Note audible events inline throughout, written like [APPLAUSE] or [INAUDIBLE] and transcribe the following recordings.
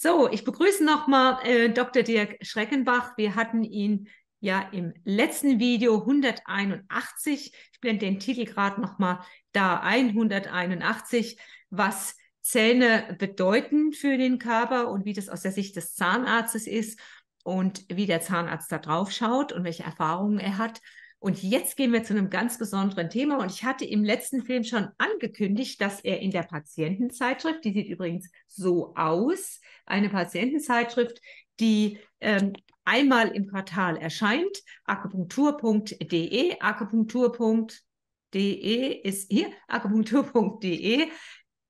So, ich begrüße nochmal äh, Dr. Dirk Schreckenbach. Wir hatten ihn ja im letzten Video 181. Ich blende den Titel gerade nochmal da ein, 181, was Zähne bedeuten für den Körper und wie das aus der Sicht des Zahnarztes ist und wie der Zahnarzt da drauf schaut und welche Erfahrungen er hat. Und jetzt gehen wir zu einem ganz besonderen Thema. Und ich hatte im letzten Film schon angekündigt, dass er in der Patientenzeitschrift, die sieht übrigens so aus, eine Patientenzeitschrift, die ähm, einmal im Quartal erscheint, akupunktur.de, akupunktur.de ist hier, akupunktur.de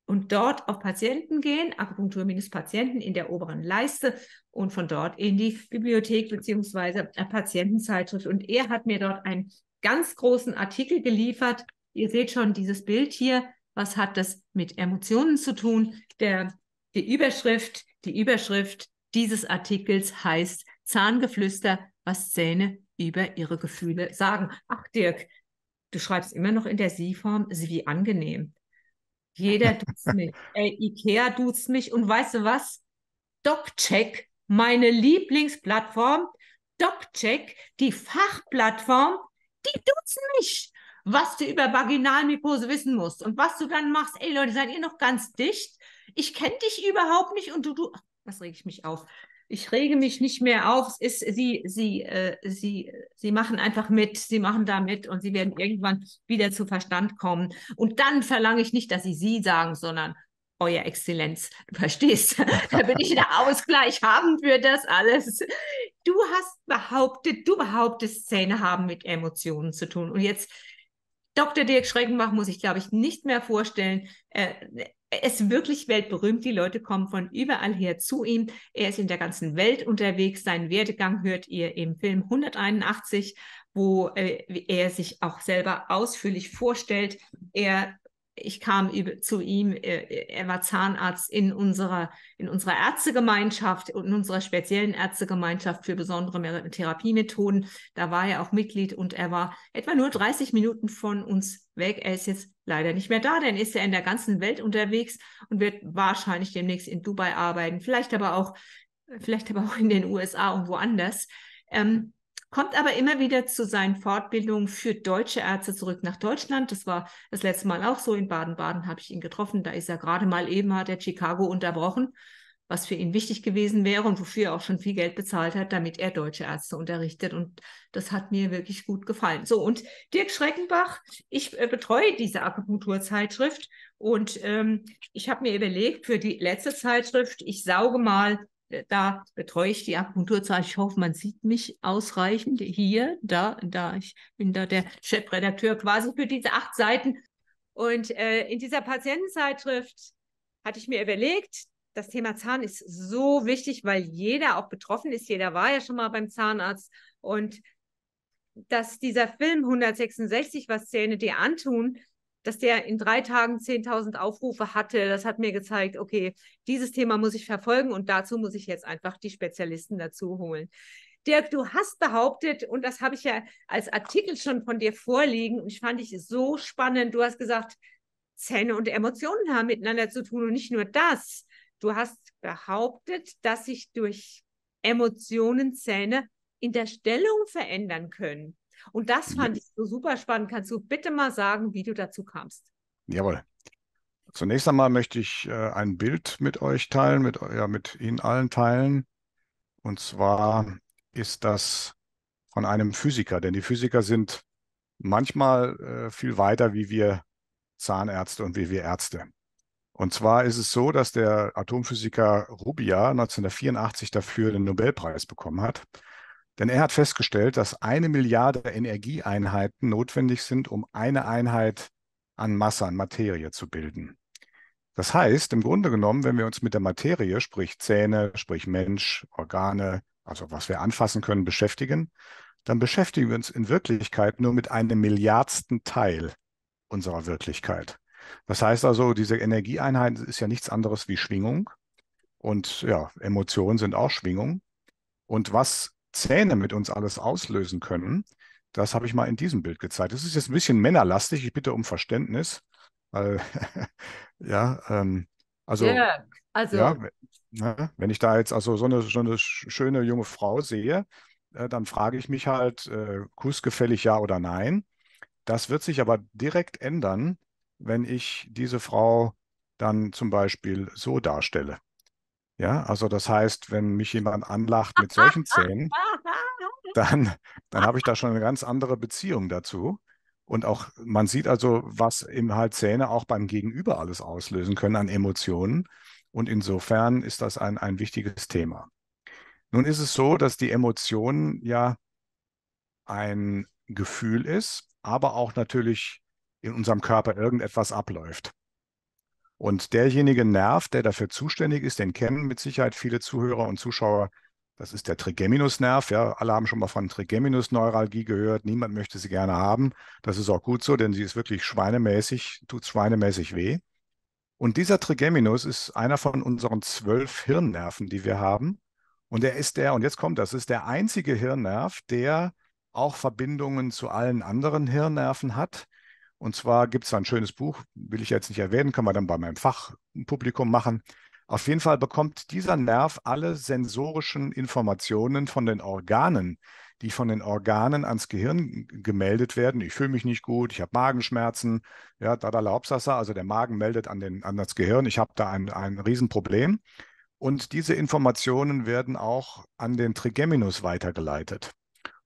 und dort auf Patienten gehen, Akupunktur-Patienten in der oberen Leiste und von dort in die Bibliothek beziehungsweise Patientenzeitschrift. Und er hat mir dort einen ganz großen Artikel geliefert. Ihr seht schon dieses Bild hier. Was hat das mit Emotionen zu tun? Der, die Überschrift, die Überschrift dieses Artikels heißt Zahngeflüster, was Zähne über ihre Gefühle sagen. Ach, Dirk, du schreibst immer noch in der Sie-Form, wie angenehm. Jeder [LAUGHS] duzt mich. Äh, Ikea duzt mich und weißt du was? Doc-Check meine Lieblingsplattform DocCheck, die Fachplattform, die duzen mich, was du über Vaginalmykose wissen musst und was du dann machst. Ey Leute, seid ihr noch ganz dicht? Ich kenne dich überhaupt nicht und du, du, was rege ich mich auf? Ich rege mich nicht mehr auf. Es ist, sie, sie, äh, sie, sie machen einfach mit, sie machen da mit und sie werden irgendwann wieder zu Verstand kommen. Und dann verlange ich nicht, dass sie sie sagen, sondern euer Exzellenz, [LAUGHS] verstehst, Da [LAUGHS] damit ich einen Ausgleich haben für das alles. Du hast behauptet, du behauptest, Zähne haben mit Emotionen zu tun. Und jetzt, Dr. Dirk Schreckenbach muss ich, glaube ich, nicht mehr vorstellen. Äh, er ist wirklich weltberühmt. Die Leute kommen von überall her zu ihm. Er ist in der ganzen Welt unterwegs. Seinen Werdegang hört ihr im Film 181, wo äh, er sich auch selber ausführlich vorstellt. Er ich kam zu ihm, äh, er war Zahnarzt in unserer, in unserer Ärztegemeinschaft und in unserer speziellen Ärztegemeinschaft für besondere Therapiemethoden. Da war er auch Mitglied und er war etwa nur 30 Minuten von uns weg. Er ist jetzt leider nicht mehr da, denn ist er in der ganzen Welt unterwegs und wird wahrscheinlich demnächst in Dubai arbeiten, vielleicht aber auch, vielleicht aber auch in den USA und woanders. Ähm, kommt aber immer wieder zu seinen Fortbildungen für deutsche Ärzte zurück nach Deutschland. Das war das letzte Mal auch so. In Baden-Baden habe ich ihn getroffen. Da ist er gerade mal eben, hat er Chicago unterbrochen, was für ihn wichtig gewesen wäre und wofür er auch schon viel Geld bezahlt hat, damit er deutsche Ärzte unterrichtet. Und das hat mir wirklich gut gefallen. So, und Dirk Schreckenbach, ich äh, betreue diese Akupunkturzeitschrift und ähm, ich habe mir überlegt, für die letzte Zeitschrift, ich sauge mal da betreue ich die Akupunkturzahl. Ich hoffe, man sieht mich ausreichend hier, da, da. Ich bin da der Chefredakteur quasi für diese acht Seiten. Und äh, in dieser Patientenzeitschrift hatte ich mir überlegt, das Thema Zahn ist so wichtig, weil jeder auch betroffen ist. Jeder war ja schon mal beim Zahnarzt. Und dass dieser Film 166, was Zähne dir antun, dass der in drei Tagen 10.000 Aufrufe hatte. Das hat mir gezeigt, okay, dieses Thema muss ich verfolgen und dazu muss ich jetzt einfach die Spezialisten dazu holen. Dirk, du hast behauptet, und das habe ich ja als Artikel schon von dir vorliegen, und ich fand ich so spannend, du hast gesagt, Zähne und Emotionen haben miteinander zu tun und nicht nur das. Du hast behauptet, dass sich durch Emotionen Zähne in der Stellung verändern können. Und das fand ja. ich so super spannend. Kannst du bitte mal sagen, wie du dazu kamst? Jawohl. Zunächst einmal möchte ich äh, ein Bild mit euch teilen, mit, ja, mit Ihnen allen teilen. Und zwar ist das von einem Physiker, denn die Physiker sind manchmal äh, viel weiter wie wir Zahnärzte und wie wir Ärzte. Und zwar ist es so, dass der Atomphysiker Rubia 1984 dafür den Nobelpreis bekommen hat. Denn er hat festgestellt, dass eine Milliarde Energieeinheiten notwendig sind, um eine Einheit an Masse, an Materie zu bilden. Das heißt, im Grunde genommen, wenn wir uns mit der Materie, sprich Zähne, sprich Mensch, Organe, also was wir anfassen können, beschäftigen, dann beschäftigen wir uns in Wirklichkeit nur mit einem Milliardsten Teil unserer Wirklichkeit. Das heißt also, diese Energieeinheit ist ja nichts anderes wie Schwingung. Und ja, Emotionen sind auch Schwingung. Und was Zähne mit uns alles auslösen können. Das habe ich mal in diesem Bild gezeigt. Das ist jetzt ein bisschen männerlastig. Ich bitte um Verständnis. Weil, [LAUGHS] ja, ähm, also, ja, also. Ja, ne, wenn ich da jetzt also so eine, so eine schöne junge Frau sehe, äh, dann frage ich mich halt, äh, kussgefällig ja oder nein. Das wird sich aber direkt ändern, wenn ich diese Frau dann zum Beispiel so darstelle. Ja, also das heißt, wenn mich jemand anlacht mit solchen Zähnen, dann, dann habe ich da schon eine ganz andere Beziehung dazu. Und auch man sieht also, was eben halt Zähne auch beim Gegenüber alles auslösen können an Emotionen. Und insofern ist das ein, ein wichtiges Thema. Nun ist es so, dass die Emotion ja ein Gefühl ist, aber auch natürlich in unserem Körper irgendetwas abläuft. Und derjenige Nerv, der dafür zuständig ist, den kennen mit Sicherheit viele Zuhörer und Zuschauer. Das ist der Trigeminusnerv. Ja, alle haben schon mal von Trigeminusneuralgie gehört. Niemand möchte sie gerne haben. Das ist auch gut so, denn sie ist wirklich schweinemäßig, tut schweinemäßig weh. Und dieser Trigeminus ist einer von unseren zwölf Hirnnerven, die wir haben. Und er ist der, und jetzt kommt das, ist der einzige Hirnnerv, der auch Verbindungen zu allen anderen Hirnnerven hat. Und zwar gibt es ein schönes Buch, will ich jetzt nicht erwähnen, kann man dann bei meinem Fachpublikum machen. Auf jeden Fall bekommt dieser Nerv alle sensorischen Informationen von den Organen, die von den Organen ans Gehirn gemeldet werden. Ich fühle mich nicht gut, ich habe Magenschmerzen, ja, da dadala Hauptsache, also der Magen meldet an, den, an das Gehirn, ich habe da ein, ein Riesenproblem. Und diese Informationen werden auch an den Trigeminus weitergeleitet.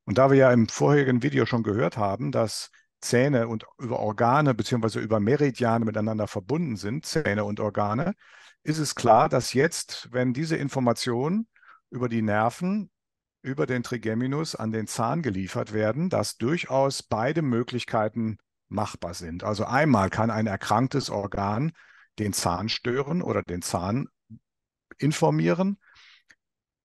Und da wir ja im vorherigen Video schon gehört haben, dass Zähne und über Organe beziehungsweise über Meridiane miteinander verbunden sind, Zähne und Organe, ist es klar, dass jetzt, wenn diese Informationen über die Nerven, über den Trigeminus an den Zahn geliefert werden, dass durchaus beide Möglichkeiten machbar sind. Also einmal kann ein erkranktes Organ den Zahn stören oder den Zahn informieren.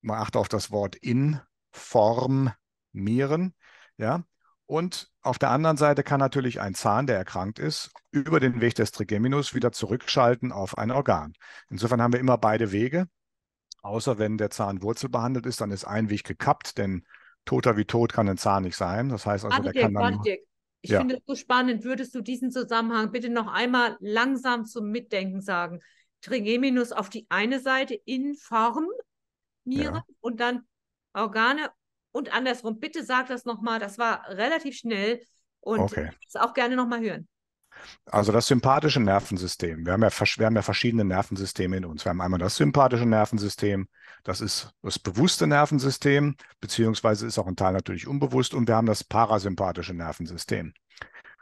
Man achte auf das Wort informieren, ja. Und auf der anderen Seite kann natürlich ein Zahn, der erkrankt ist, über den Weg des Trigeminus wieder zurückschalten auf ein Organ. Insofern haben wir immer beide Wege. Außer wenn der Zahn wurzelbehandelt ist, dann ist ein Weg gekappt, denn toter wie tot kann ein Zahn nicht sein. Das heißt also, der kann dann. Ich ja. finde es so spannend. Würdest du diesen Zusammenhang bitte noch einmal langsam zum Mitdenken sagen? Trigeminus auf die eine Seite in Form, Nieren ja. und dann Organe und andersrum. Bitte sag das nochmal. Das war relativ schnell und okay. ich auch gerne nochmal hören. Also das sympathische Nervensystem. Wir haben, ja, wir haben ja verschiedene Nervensysteme in uns. Wir haben einmal das sympathische Nervensystem, das ist das bewusste Nervensystem, beziehungsweise ist auch ein Teil natürlich unbewusst, und wir haben das parasympathische Nervensystem.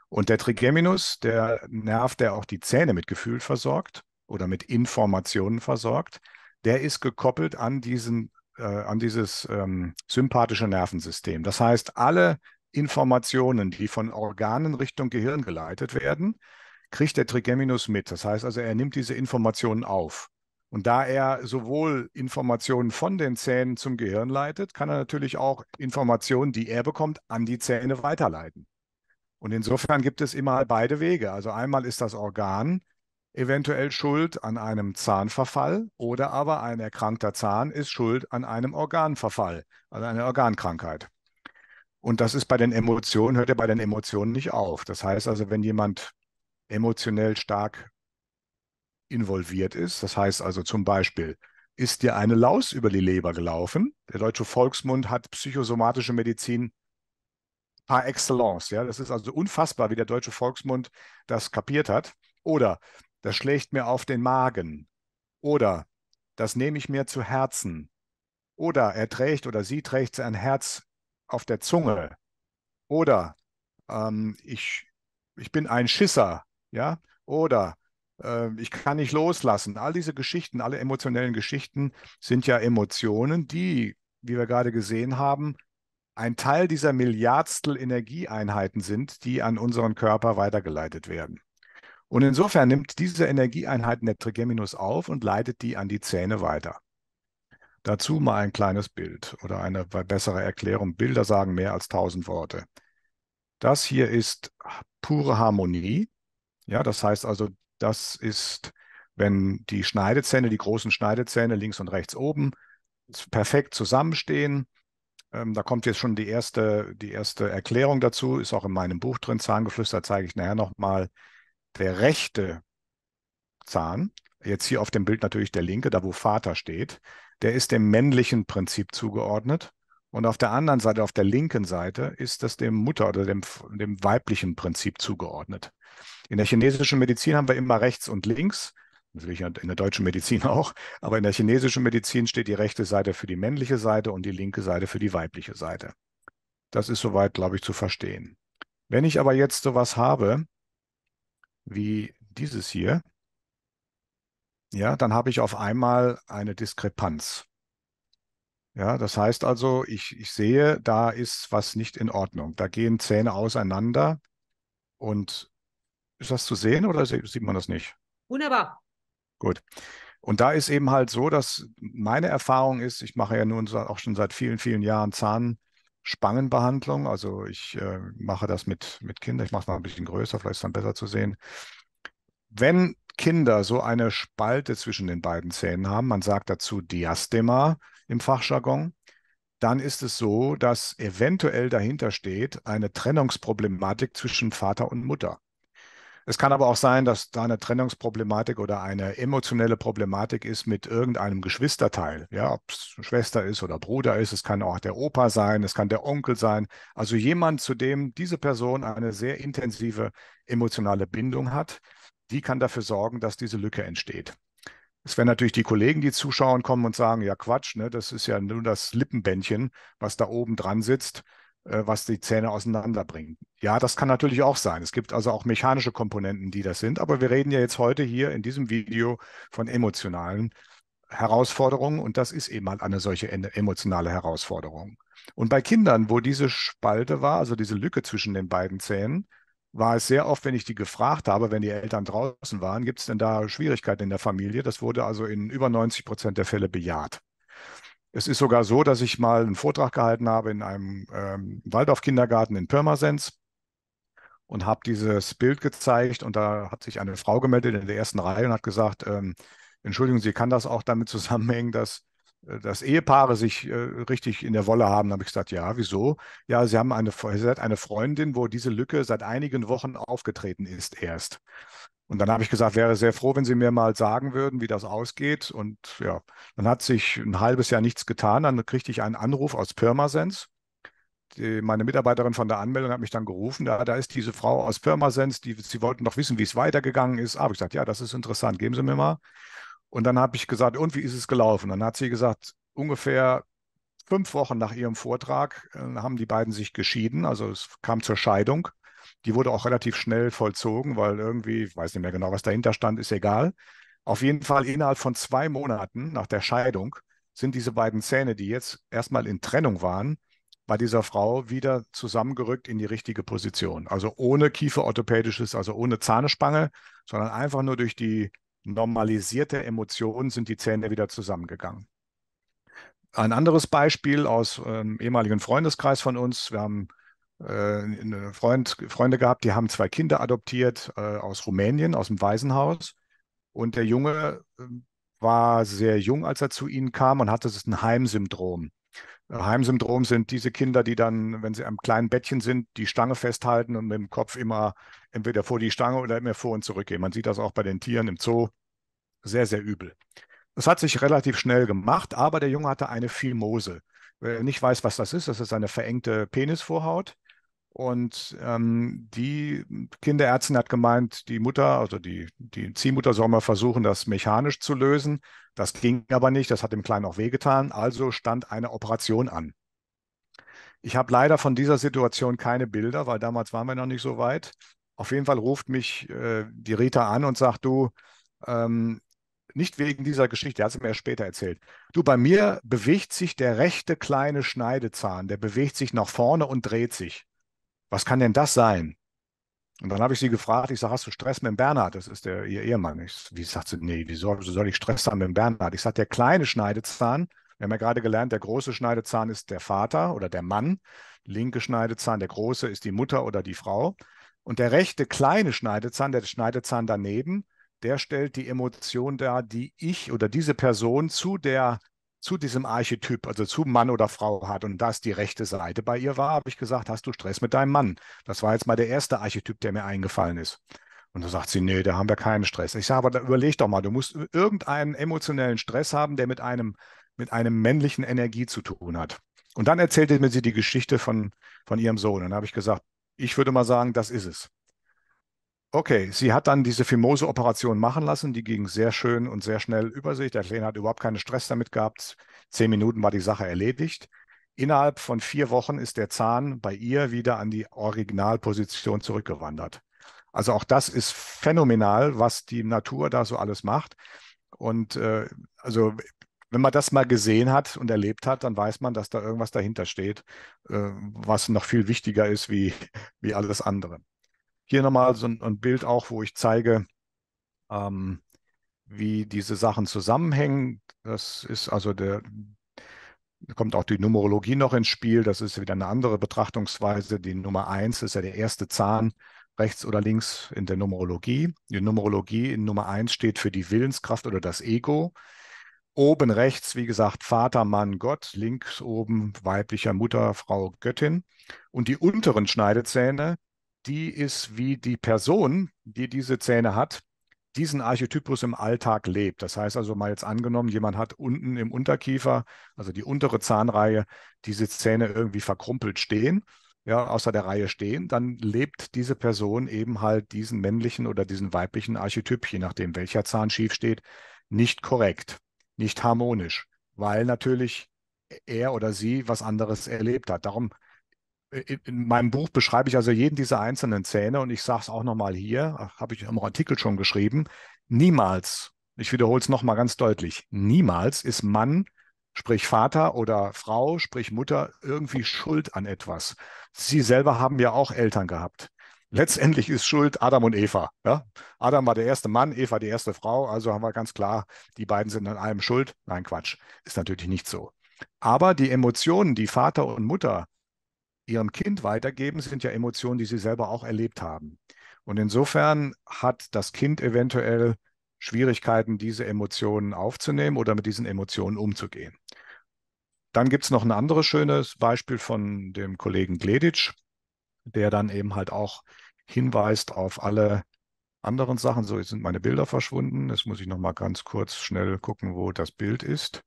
Und der Trigeminus, der Nerv, der auch die Zähne mit Gefühl versorgt oder mit Informationen versorgt, der ist gekoppelt an diesen äh, an dieses ähm, sympathische Nervensystem. Das heißt, alle Informationen, die von Organen Richtung Gehirn geleitet werden, kriegt der Trigeminus mit. Das heißt also, er nimmt diese Informationen auf. Und da er sowohl Informationen von den Zähnen zum Gehirn leitet, kann er natürlich auch Informationen, die er bekommt, an die Zähne weiterleiten. Und insofern gibt es immer beide Wege. Also einmal ist das Organ eventuell schuld an einem Zahnverfall oder aber ein erkrankter Zahn ist schuld an einem Organverfall, also einer Organkrankheit. Und das ist bei den Emotionen, hört ja bei den Emotionen nicht auf. Das heißt also, wenn jemand emotionell stark involviert ist, das heißt also zum Beispiel, ist dir eine Laus über die Leber gelaufen? Der deutsche Volksmund hat psychosomatische Medizin par excellence. Ja? Das ist also unfassbar, wie der deutsche Volksmund das kapiert hat. Oder das schlägt mir auf den Magen oder das nehme ich mir zu Herzen oder er trägt oder sie trägt sein Herz auf der Zunge oder ähm, ich, ich bin ein Schisser, ja, oder äh, ich kann nicht loslassen. All diese Geschichten, alle emotionellen Geschichten sind ja Emotionen, die, wie wir gerade gesehen haben, ein Teil dieser Milliardstel Energieeinheiten sind, die an unseren Körper weitergeleitet werden. Und insofern nimmt diese Energieeinheit der Trigeminus auf und leitet die an die Zähne weiter. Dazu mal ein kleines Bild oder eine bessere Erklärung. Bilder sagen mehr als tausend Worte. Das hier ist pure Harmonie. Ja, das heißt also, das ist, wenn die Schneidezähne, die großen Schneidezähne links und rechts oben perfekt zusammenstehen. Ähm, da kommt jetzt schon die erste, die erste Erklärung dazu, ist auch in meinem Buch drin. Zahngeflüster zeige ich nachher nochmal. mal der rechte Zahn, jetzt hier auf dem Bild natürlich der linke, da wo Vater steht, der ist dem männlichen Prinzip zugeordnet. Und auf der anderen Seite, auf der linken Seite, ist das dem Mutter- oder dem, dem weiblichen Prinzip zugeordnet. In der chinesischen Medizin haben wir immer rechts und links, natürlich in der deutschen Medizin [LAUGHS] auch, aber in der chinesischen Medizin steht die rechte Seite für die männliche Seite und die linke Seite für die weibliche Seite. Das ist soweit, glaube ich, zu verstehen. Wenn ich aber jetzt sowas habe, wie dieses hier, ja, dann habe ich auf einmal eine Diskrepanz. Ja, das heißt also, ich, ich sehe, da ist was nicht in Ordnung. Da gehen Zähne auseinander. Und ist das zu sehen oder sieht man das nicht? Wunderbar. Gut. Und da ist eben halt so, dass meine Erfahrung ist, ich mache ja nun auch schon seit vielen, vielen Jahren Zahn, Spangenbehandlung. Also ich äh, mache das mit, mit Kindern. Ich mache es mal ein bisschen größer, vielleicht ist es dann besser zu sehen. Wenn Kinder so eine Spalte zwischen den beiden Zähnen haben, man sagt dazu Diastema im Fachjargon, dann ist es so, dass eventuell dahinter steht eine Trennungsproblematik zwischen Vater und Mutter. Es kann aber auch sein, dass da eine Trennungsproblematik oder eine emotionelle Problematik ist mit irgendeinem Geschwisterteil. Ja, ob es Schwester ist oder Bruder ist, es kann auch der Opa sein, es kann der Onkel sein. Also jemand, zu dem diese Person eine sehr intensive emotionale Bindung hat, die kann dafür sorgen, dass diese Lücke entsteht. Es werden natürlich die Kollegen, die zuschauen, kommen und sagen, ja Quatsch, ne, das ist ja nur das Lippenbändchen, was da oben dran sitzt. Äh, was die Zähne auseinanderbringt. Ja, das kann natürlich auch sein. Es gibt also auch mechanische Komponenten, die das sind. Aber wir reden ja jetzt heute hier in diesem Video von emotionalen Herausforderungen und das ist eben halt eine solche emotionale Herausforderung. Und bei Kindern, wo diese Spalte war, also diese Lücke zwischen den beiden Zähnen, war es sehr oft, wenn ich die gefragt habe, wenn die Eltern draußen waren, gibt es denn da Schwierigkeiten in der Familie? Das wurde also in über 90 Prozent der Fälle bejaht. Es ist sogar so, dass ich mal einen Vortrag gehalten habe in einem ähm, Waldorf-Kindergarten in Pirmasens und habe dieses Bild gezeigt und da hat sich eine Frau gemeldet in der ersten Reihe und hat gesagt, ähm, Entschuldigung, sie kann das auch damit [LAUGHS] zusammenhängen, dass, äh, dass Ehepaare sich äh, richtig in der Wolle haben. Da habe ich gesagt, ja, wieso? Ja, sie haben eine, sie hat eine Freundin, wo diese Lücke seit einigen Wochen aufgetreten ist erst. Und dann habe ich gesagt, wäre sehr froh, wenn Sie mir mal sagen würden, wie das ausgeht. Und ja, dann hat sich ein halbes Jahr nichts getan. Dann kriegte ich einen Anruf aus Pirmasens. Die, meine Mitarbeiterin von der Anmeldung hat mich dann gerufen, da, da ist diese Frau aus Pirmasens, die, sie wollten doch wissen, wie es weitergegangen ist. Ah, habe ich gesagt, ja, das ist interessant, geben Sie mir mal. Und dann habe ich gesagt, und wie ist es gelaufen? Dann hat sie gesagt, ungefähr fünf Wochen nach ihrem Vortrag äh, haben die beiden sich geschieden, also es kam zur Scheidung. Die wurde auch relativ schnell vollzogen, weil irgendwie, ich weiß nicht mehr genau, was dahinter stand, ist egal. Auf jeden Fall innerhalb von zwei Monaten nach der Scheidung sind diese beiden Zähne, die jetzt erstmal in Trennung waren, bei dieser Frau wieder zusammengerückt in die richtige Position. Also ohne Kieferorthopädisches, also ohne Zahnespange, sondern einfach nur durch die normalisierte Emotion sind die Zähne wieder zusammengegangen. Ein anderes Beispiel aus ähm, ehemaligen Freundeskreis von uns. Wir haben äh, eine Freund, Freunde gehabt, die haben zwei Kinder adoptiert äh, aus Rumänien, aus dem Waisenhaus. Und der Junge äh, war sehr jung, als er zu ihnen kam und hatte ein Heimsyndrom. Äh, Heimsyndrom sind diese Kinder, die dann, wenn sie am kleinen Bettchen sind, die Stange festhalten und mit dem Kopf immer entweder vor die Stange oder immer vor und zurück gehen. Man sieht das auch bei den Tieren im Zoo. Sehr, sehr übel. Das hat sich relativ schnell gemacht, aber der Junge hatte eine Phimose. Wer nicht weiß, was das ist, das ist eine verengte Penisvorhaut. Und ähm, die Kinderärztin hat gemeint, die Mutter, also die, die Ziehmutter soll mal versuchen, das mechanisch zu lösen. Das ging aber nicht, das hat dem Kleinen auch wehgetan. Also stand eine Operation an. Ich habe leider von dieser Situation keine Bilder, weil damals waren wir noch nicht so weit. Auf jeden Fall ruft mich äh, die Rita an und sagt, du, ähm, nicht wegen dieser Geschichte, hat sie mir erst später erzählt. Du, bei mir bewegt sich der rechte kleine Schneidezahn, der bewegt sich nach vorne und dreht sich was kann denn das sein? Und dann habe ich sie gefragt, ich sage, hast du Stress mit dem Bernhard? Das ist der, ihr Ehemann. Ich, wie sagt sie, nee, wieso soll ich Stress haben mit dem Bernhard? Ich sage, der kleine Schneidezahn, wir haben ja gerade gelernt, der große Schneidezahn ist der Vater oder der Mann, linke Schneidezahn, der große ist die Mutter oder die Frau. Und der rechte kleine Schneidezahn, der Schneidezahn daneben, der stellt die Emotion dar, die ich oder diese Person zu der zu diesem Archetyp, also zu Mann oder Frau hat und das die rechte Seite bei ihr war, habe ich gesagt, hast du Stress mit deinem Mann? Das war jetzt mal der erste Archetyp, der mir eingefallen ist. Und dann sagt sie, nee, da haben wir keinen Stress. Ich sage, aber überleg doch mal, du musst irgendeinen emotionellen Stress haben, der mit einem, mit einem männlichen Energie zu tun hat. Und dann erzählte mir sie die Geschichte von, von ihrem Sohn. Und dann habe ich gesagt, ich würde mal sagen, das ist es. Okay, sie hat dann diese Fimose-Operation machen lassen. Die ging sehr schön und sehr schnell über sich. Der Kleine hat überhaupt keinen Stress damit gehabt. Zehn Minuten war die Sache erledigt. Innerhalb von vier Wochen ist der Zahn bei ihr wieder an die Originalposition zurückgewandert. Also auch das ist phänomenal, was die Natur da so alles macht. Und äh, also wenn man das mal gesehen hat und erlebt hat, dann weiß man, dass da irgendwas dahinter steht, äh, was noch viel wichtiger ist wie, wie alles andere. Hier nochmal so ein, ein, Bild auch, wo ich zeige, ähm, wie diese Sachen zusammenhängen. Das ist also der, kommt auch die Numerologie noch ins Spiel. Das ist wieder eine andere Betrachtungsweise. Die Nummer 1 ist ja der erste Zahn rechts oder links in der Numerologie. Die Numerologie in Nummer 1 steht für die Willenskraft oder das Ego. Oben rechts, wie gesagt, Vater, Mann, Gott, links oben weiblicher Mutter, Frau, Göttin. Und die unteren Schneidezähne die ist, wie die Person, die diese Zähne hat, diesen Archetypus im Alltag lebt. Das heißt also mal jetzt angenommen, jemand hat unten im Unterkiefer, also die untere Zahnreihe, diese Zähne irgendwie verkrumpelt stehen, ja, außer der Reihe stehen, dann lebt diese Person eben halt diesen männlichen oder diesen weiblichen Archetyp, je nachdem welcher Zahn schief steht, nicht korrekt, nicht harmonisch, weil natürlich er oder sie was anderes erlebt hat. Darum äh, in meinem Buch beschreibe ich also jeden dieser einzelnen Zähne und ich sage es auch nochmal hier, habe ich im Artikel schon geschrieben, niemals, ich wiederhole es nochmal ganz deutlich, niemals ist Mann, sprich Vater oder Frau, sprich Mutter, irgendwie schuld an etwas. Sie selber haben ja auch Eltern gehabt. Letztendlich ist schuld Adam und Eva. Ja? Adam war der erste Mann, Eva die erste Frau, also haben wir ganz klar, die beiden sind an allem schuld. Nein, Quatsch, ist natürlich nicht so. Aber die Emotionen, die Vater und Mutter ihrem Kind weitergeben, sind ja Emotionen, die sie selber auch erlebt haben. Und insofern hat das Kind eventuell Schwierigkeiten, diese Emotionen aufzunehmen oder mit diesen Emotionen umzugehen. Dann gibt es noch ein anderes schönes Beispiel von dem Kollegen Gleditsch, der dann eben halt auch hinweist auf alle anderen Sachen. So, jetzt sind meine Bilder verschwunden. Jetzt muss ich noch mal ganz kurz schnell gucken, wo das Bild ist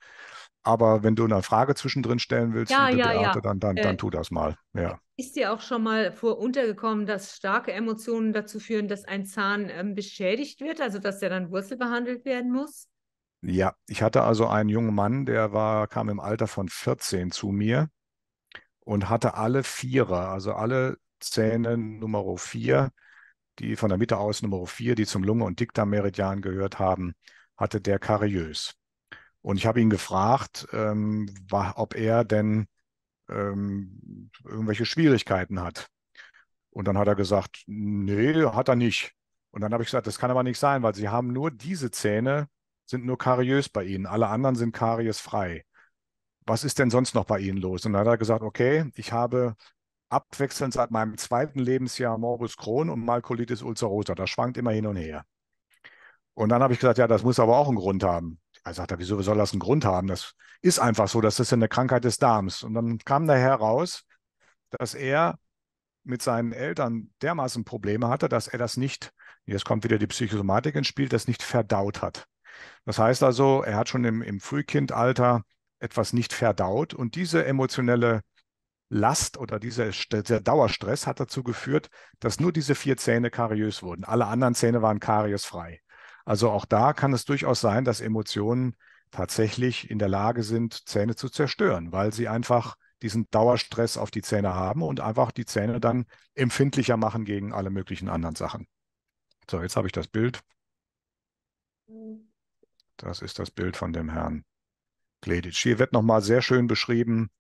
aber wenn du eine Frage zwischendrin stellen willst, ja, ja, Beate, ja. Dann, dann, dann äh, tu das mal. Ja. Ist dir auch schon mal vor untergekommen, dass starke Emotionen dazu führen, dass ein Zahn ähm, beschädigt wird, also dass der dann wurzelbehandelt werden muss? Ja, ich hatte also einen jungen Mann, der war, kam im Alter von 14 zu mir und hatte alle Vierer, also alle Zähne Nummer 4, die von der Mitte aus Nummer 4, die zum Lunge- und Dickdarmmeridian gehört haben, hatte der kariös. Und ich habe ihn gefragt, ähm, ob er denn ähm, irgendwelche Schwierigkeiten hat. Und dann hat er gesagt, nee, hat er nicht. Und dann habe ich gesagt, das kann aber nicht sein, weil sie haben nur diese Zähne, sind nur kariös bei ihnen. Alle anderen sind kariesfrei. Was ist denn sonst noch bei ihnen los? Und dann hat er gesagt, okay, ich habe abwechselnd seit meinem zweiten Lebensjahr Morbus Crohn und Malkolitis ulcerosa. Das schwankt immer hin und her. Und dann habe ich gesagt, ja, das muss aber auch einen Grund haben. Er sagt er, wieso soll das einen Grund haben? Das ist einfach so, das ist eine Krankheit des Darms. Und dann kam da heraus, dass er mit seinen Eltern dermaßen Probleme hatte, dass er das nicht, jetzt kommt wieder die Psychosomatik ins Spiel, das nicht verdaut hat. Das heißt also, er hat schon im, im Frühkindalter etwas nicht verdaut und diese emotionelle Last oder dieser, dieser Dauerstress hat dazu geführt, dass nur diese vier Zähne kariös wurden. Alle anderen Zähne waren kariesfrei. Also auch da kann es durchaus sein, dass Emotionen tatsächlich in der Lage sind, Zähne zu zerstören, weil sie einfach diesen Dauerstress auf die Zähne haben und einfach die Zähne dann empfindlicher machen gegen alle möglichen anderen Sachen. So, jetzt habe ich das Bild. Das ist das Bild von dem Herrn Gleditsch. Hier wird nochmal sehr schön beschrieben,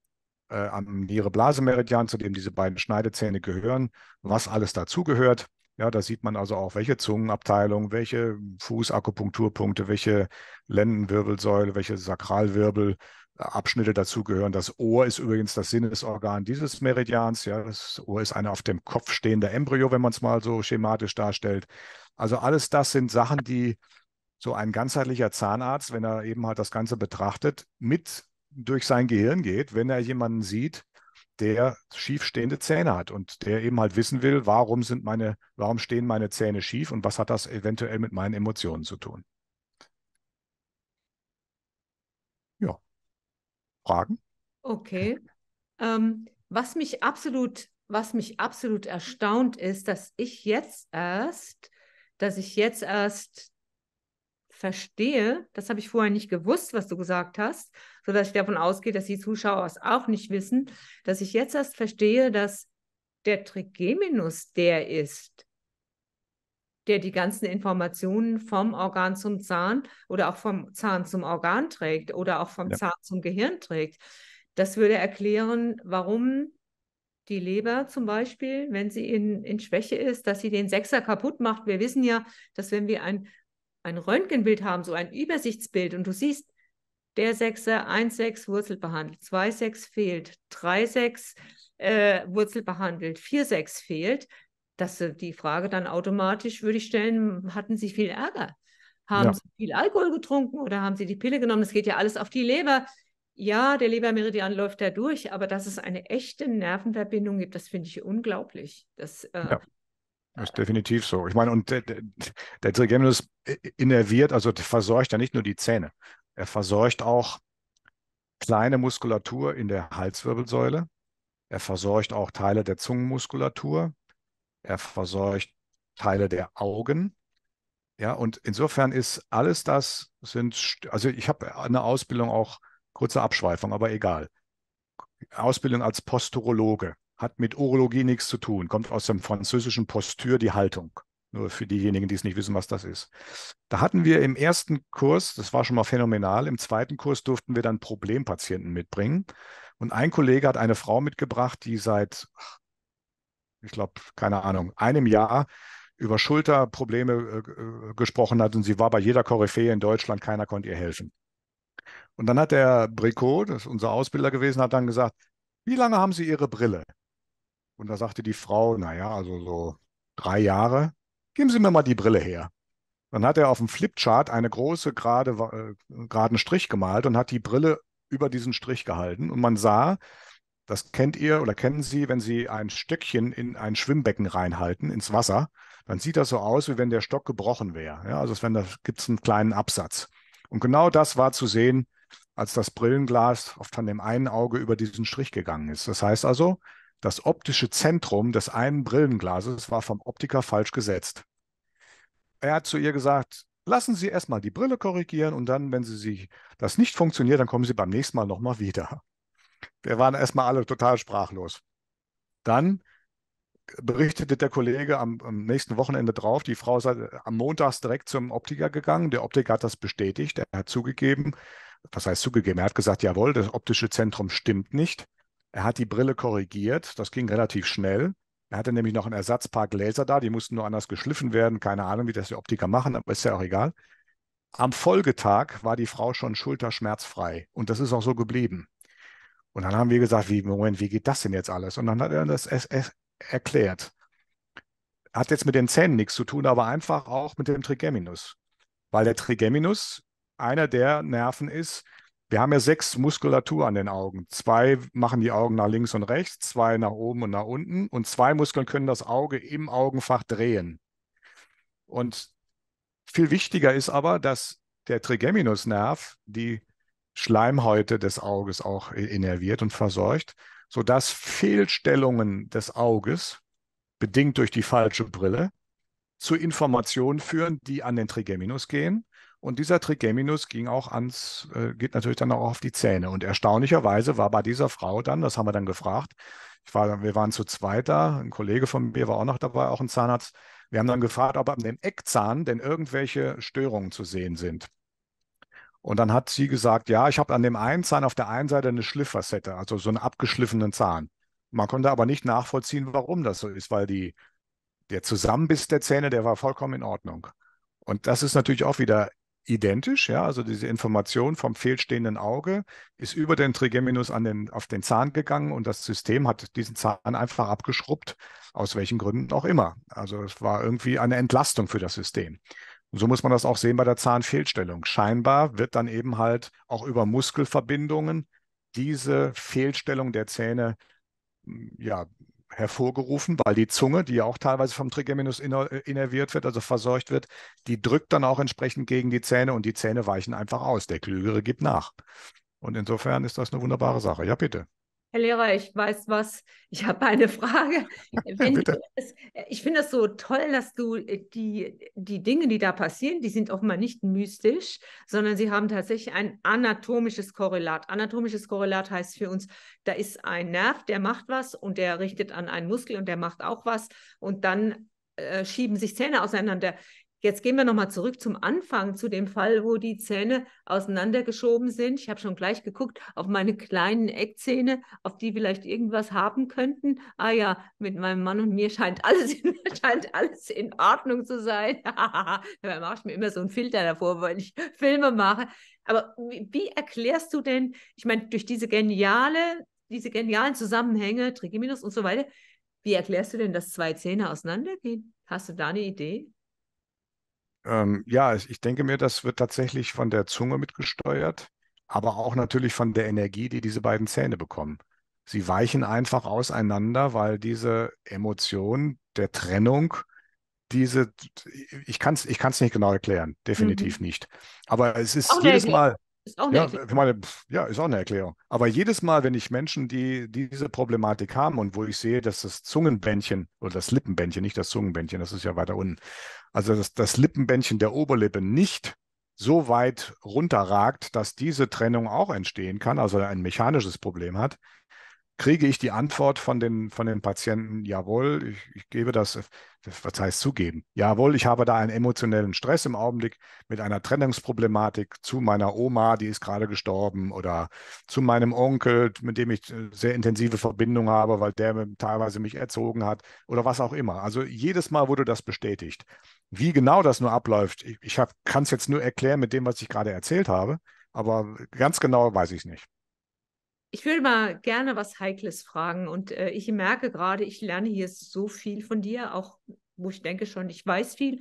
äh, am Niere-Blase-Meridian, zu dem diese beiden Schneidezähne gehören, was alles dazugehört. Ja, da sieht man also auch, welche Zungenabteilung, welche Fußakupunkturpunkte, welche Lendenwirbelsäule, welche Sakralwirbel, Abschnitte dazugehören. Das Ohr ist übrigens das Sinnesorgan dieses Meridians. Ja, das Ohr ist eine auf dem Kopf stehende Embryo, wenn man es mal so schematisch darstellt. Also alles das sind Sachen, die so ein ganzheitlicher Zahnarzt, wenn er eben halt das Ganze betrachtet, mit durch sein Gehirn geht, wenn er jemanden sieht, der schiefstehende Zähne hat und der eben halt wissen will, warum sind meine, warum stehen meine Zähne schief und was hat das eventuell mit meinen Emotionen zu tun? Ja. Fragen? Okay. Ähm, was mich absolut, was mich absolut erstaunt ist, dass ich jetzt erst, dass ich jetzt erst verstehe, das habe ich vorher nicht gewusst, was du gesagt hast, sodass ich davon ausgehe, dass die Zuschauer es auch nicht wissen, dass ich jetzt erst verstehe, dass der Trigeminus der ist, der die ganzen Informationen vom Organ zum Zahn oder auch vom Zahn zum Organ trägt oder auch vom ja. Zahn zum Gehirn trägt. Das würde erklären, warum die Leber zum Beispiel, wenn sie in, in Schwäche ist, dass sie den Sechser kaputt macht. Wir wissen ja, dass wenn wir ein ein Röntgenbild haben, so ein Übersichtsbild und du siehst, der Sechser, 1,6 Wurzel behandelt, 2,6 fehlt, 3,6 äh, Wurzel behandelt, 4,6 fehlt, dass äh, die Frage dann automatisch würde ich stellen, hatten Sie viel Ärger? Haben ja. Sie viel Alkohol getrunken oder haben Sie die Pille genommen? Das geht ja alles auf die Leber. Ja, der Lebermeridian läuft da durch, aber dass es eine echte Nervenverbindung gibt, das finde ich unglaublich. Das äh, ja. Das ist definitiv so. Ich meine, und der, der Trigeminus innerviert, also versorgt ja nicht nur die Zähne. Er versorgt auch kleine Muskulatur in der Halswirbelsäule. Er versorgt auch Teile der Zungenmuskulatur. Er versorgt Teile der Augen. Ja, und insofern ist alles das sind, also ich habe eine Ausbildung auch, kurze Abschweifung, aber egal. Ausbildung als Posturologe hat mit Urologie nichts zu tun, kommt aus dem französischen Posture, die Haltung. Nur für diejenigen, die es nicht wissen, was das ist. Da hatten wir im ersten Kurs, das war schon mal phänomenal, im zweiten Kurs durften wir dann Problempatienten mitbringen. Und ein Kollege hat eine Frau mitgebracht, die seit, ich glaube, keine Ahnung, einem Jahr über Schulterprobleme äh, äh, gesprochen hat und sie war bei jeder Koryphäe in Deutschland, keiner konnte ihr helfen. Und dann hat der Bricot, das ist unser Ausbilder gewesen, hat dann gesagt, wie lange haben Sie Ihre Brille? Und da sagte die Frau, naja, also so drei Jahre, geben Sie mir mal die Brille her. Dann hat er auf dem Flipchart eine große gerade, äh, geraden Strich gemalt und hat die Brille über diesen Strich gehalten. Und man sah, das kennt ihr oder kennen Sie, wenn Sie ein Stöckchen in ein Schwimmbecken reinhalten, ins Wasser, dann sieht das so aus, wie wenn der Stock gebrochen wäre. Ja, also wenn da gibt es einen kleinen Absatz. Und genau das war zu sehen, als das Brillenglas oft von dem einen Auge über diesen Strich gegangen ist. Das heißt also, das optische Zentrum des einen Brillenglases war vom Optiker falsch gesetzt. Er hat zu ihr gesagt, lassen Sie erstmal die Brille korrigieren und dann, wenn Sie sich das nicht funktioniert, dann kommen Sie beim nächsten Mal nochmal wieder. Wir waren erstmal alle total sprachlos. Dann berichtete der Kollege am, am, nächsten Wochenende drauf, die Frau sei am Montags direkt zum Optiker gegangen. Der Optiker hat das bestätigt. Er hat zugegeben, was heißt zugegeben? Er hat gesagt, jawohl, das optische Zentrum stimmt nicht. Er hat die Brille korrigiert, das ging relativ schnell. Er hatte nämlich noch ein Ersatzpaar Gläser da, die mussten nur anders geschliffen werden. Keine Ahnung, wie das die Optiker machen, aber ist ja auch egal. Am Folgetag war die Frau schon schulterschmerzfrei und das ist auch so geblieben. Und dann haben wir gesagt, wie, Moment, wie geht das denn jetzt alles? Und dann hat er das erklärt. Hat jetzt mit den Zähnen nichts zu tun, aber einfach auch mit dem Trigeminus. Weil der Trigeminus einer der Nerven ist, wir haben ja sechs Muskulatur an den Augen. Zwei machen die Augen nach links und rechts, zwei nach oben und nach unten und zwei Muskeln können das Auge im Augenfach drehen. Und viel wichtiger ist aber, dass der Trigeminusnerv die Schleimhäute des Auges auch innerviert und versorgt, sodass Fehlstellungen des Auges, bedingt durch die falsche Brille, zu Informationen führen, die an den Trigeminus gehen und dieser Trigeminus ging auch ans, äh, geht natürlich dann auch auf die Zähne. Und erstaunlicherweise war bei dieser Frau dann, das haben wir dann gefragt, ich war, wir waren zu zweit da, ein Kollege von mir war auch noch dabei, auch ein Zahnarzt. Wir haben dann gefragt, ob an dem Eckzahn denn irgendwelche Störungen zu sehen sind. Und dann hat sie gesagt, ja, ich habe an dem einen Zahn auf der einen Seite eine Schlifffacette, also so einen abgeschliffenen Zahn. Man konnte aber nicht nachvollziehen, warum das so ist, weil die, der Zusammenbiss der Zähne, der war vollkommen in Ordnung. Und das ist natürlich auch wieder identisch, ja, also diese Information vom fehlstehenden Auge ist über den Trigeminus an den, auf den Zahn gegangen und das System hat diesen Zahn einfach abgeschrubbt, aus welchen Gründen auch immer. Also es war irgendwie eine Entlastung für das System. Und so muss man das auch sehen bei der Zahnfehlstellung. Scheinbar wird dann eben halt auch über Muskelverbindungen diese Fehlstellung der Zähne ja, hervorgerufen, weil die Zunge, die ja auch teilweise vom Trigeminus äh, innerviert wird, also versorgt wird, die drückt dann auch entsprechend gegen die Zähne und die Zähne weichen einfach aus. Der Klügere gibt nach. Und insofern ist das eine wunderbare Sache. Ja, bitte. Herr Lehrer, ich weiß was, ich habe eine Frage. [LAUGHS] es, äh, ich finde das so toll, dass du äh, die, die Dinge, die da passieren, die sind auch mal nicht mystisch, sondern sie haben tatsächlich ein anatomisches Korrelat. Anatomisches Korrelat heißt für uns, da ist ein Nerv, der macht was und der richtet an einen Muskel und der macht auch was und dann äh, schieben sich Zähne auseinander. Jetzt gehen wir nochmal zurück zum Anfang, zu dem Fall, wo die Zähne auseinandergeschoben sind. Ich habe schon gleich geguckt auf meine kleinen Eckzähne, auf die vielleicht irgendwas haben könnten. Ah ja, mit meinem Mann und mir scheint alles in, [LAUGHS] scheint alles in Ordnung zu sein. [LAUGHS] da mache ich mir immer so einen Filter davor, weil ich Filme mache. Aber wie, wie erklärst du denn, ich meine, durch diese geniale, diese genialen Zusammenhänge, Trigeminus und so weiter, wie erklärst du denn, dass zwei Zähne auseinandergehen? Hast du da eine Idee? ähm, ja, ich denke mir, das wird tatsächlich von der Zunge mitgesteuert, aber auch natürlich von der Energie, die diese beiden Zähne bekommen. Sie weichen einfach auseinander, weil diese Emotion der Trennung, diese, ich kann es ich kann's nicht genau erklären, definitiv mhm. nicht. Aber es ist auch jedes Mal, ist auch eine ja, Erklärung. Meine, ja, ist auch eine Erklärung. Aber jedes Mal, wenn ich Menschen, die, die diese Problematik haben und wo ich sehe, dass das Zungenbändchen oder das Lippenbändchen, nicht das Zungenbändchen, das ist ja weiter unten, also dass das Lippenbändchen der Oberlippe nicht so weit runterragt, dass diese Trennung auch entstehen kann, also ein mechanisches Problem hat, kriege ich die Antwort von den, von den Patienten, jawohl, ich, ich gebe äh, das, was heißt zugeben? Jawohl, ich habe da einen emotionellen Stress im Augenblick mit einer Trennungsproblematik zu meiner Oma, die ist gerade gestorben, oder zu meinem Onkel, mit dem ich äh, sehr intensive Verbindung habe, weil der teilweise mich erzogen hat, oder was auch immer. Also jedes Mal wurde das bestätigt. Wie genau das nur abläuft, ich, ich kann es jetzt nur erklären mit dem, was ich gerade erzählt habe, aber ganz genau weiß ich es nicht. Ich würde mal gerne was Heikles fragen und äh, ich merke gerade, ich lerne hier so viel von dir, auch wo ich denke schon, ich weiß viel.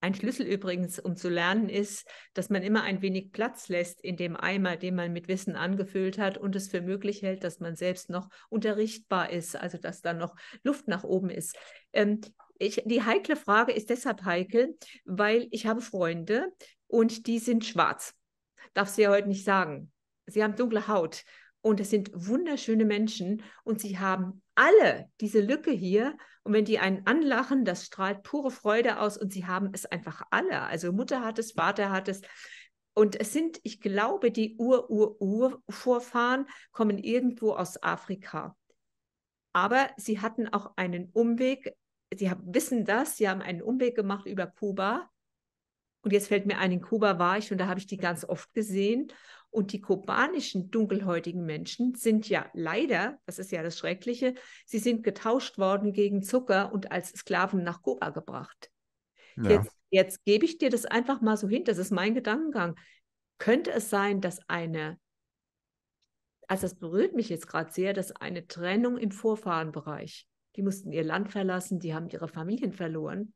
Ein Schlüssel übrigens, um zu lernen, ist, dass man immer ein wenig Platz lässt in dem Eimer, den man mit Wissen angefüllt hat und es für möglich hält, dass man selbst noch unterrichtbar ist, also dass da noch Luft nach oben ist. Ähm, ich, die heikle Frage ist deshalb heikel, weil ich habe Freunde und die sind schwarz. Darf sie ja heute nicht sagen. Sie haben dunkle Haut. Und es sind wunderschöne Menschen und sie haben alle diese Lücke hier. Und wenn die einen anlachen, das strahlt pure Freude aus und sie haben es einfach alle. Also Mutter hat es, Vater hat es. Und es sind, ich glaube, die ur ur ur vorfahren kommen irgendwo aus Afrika. Aber sie hatten auch einen Umweg. Sie haben, wissen das, sie haben einen Umweg gemacht über Kuba. Und jetzt fällt mir ein, in Kuba war ich und da habe ich die ganz oft gesehen. Und die kubanischen dunkelhäutigen Menschen sind ja leider, das ist ja das Schreckliche, sie sind getauscht worden gegen Zucker und als Sklaven nach Kuba gebracht. Ja. Jetzt, jetzt gebe ich dir das einfach mal so hin, das ist mein Gedankengang. Könnte es sein, dass eine, also das berührt mich jetzt gerade sehr, dass eine Trennung im Vorfahrenbereich, die mussten ihr Land verlassen, die haben ihre Familien verloren,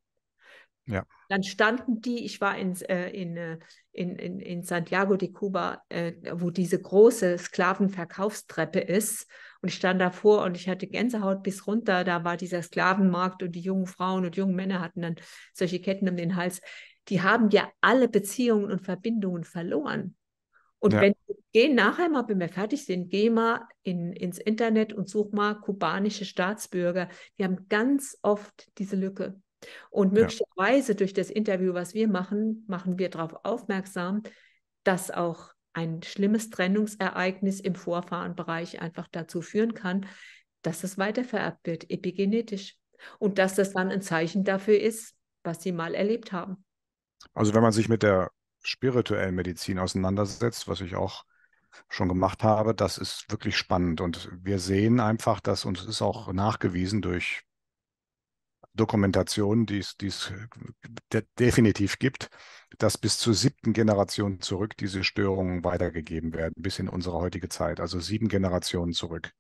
ja. Dann standen die, ich war äh, in, in, äh, in, in, in Santiago de Cuba, äh, wo diese große Sklavenverkaufstreppe ist. Und ich stand davor und ich hatte Gänsehaut bis runter. Da war dieser Sklavenmarkt und die jungen Frauen und jungen Männer hatten dann solche Ketten um den Hals. Die haben ja alle Beziehungen und Verbindungen verloren. Und ja. wenn geh nachher mal, wenn wir fertig sind, geh mal in, ins Internet und such mal kubanische Staatsbürger. Die haben ganz oft diese Lücke. Und möglicherweise ja. durch das Interview, was wir machen, machen wir darauf aufmerksam, dass auch ein schlimmes Trennungsereignis im Vorfahrenbereich einfach dazu führen kann, dass es weitervererbt wird, epigenetisch. Und dass das dann ein Zeichen dafür ist, was sie mal erlebt haben. Also wenn man sich mit der spirituellen Medizin auseinandersetzt, was ich auch schon gemacht habe, das ist wirklich spannend. Und wir sehen einfach, dass uns ist auch nachgewiesen durch Dokumentation, die es de definitiv gibt, dass bis zur siebten Generation zurück diese Störungen weitergegeben werden, bis in unsere heutige Zeit, also sieben Generationen zurück.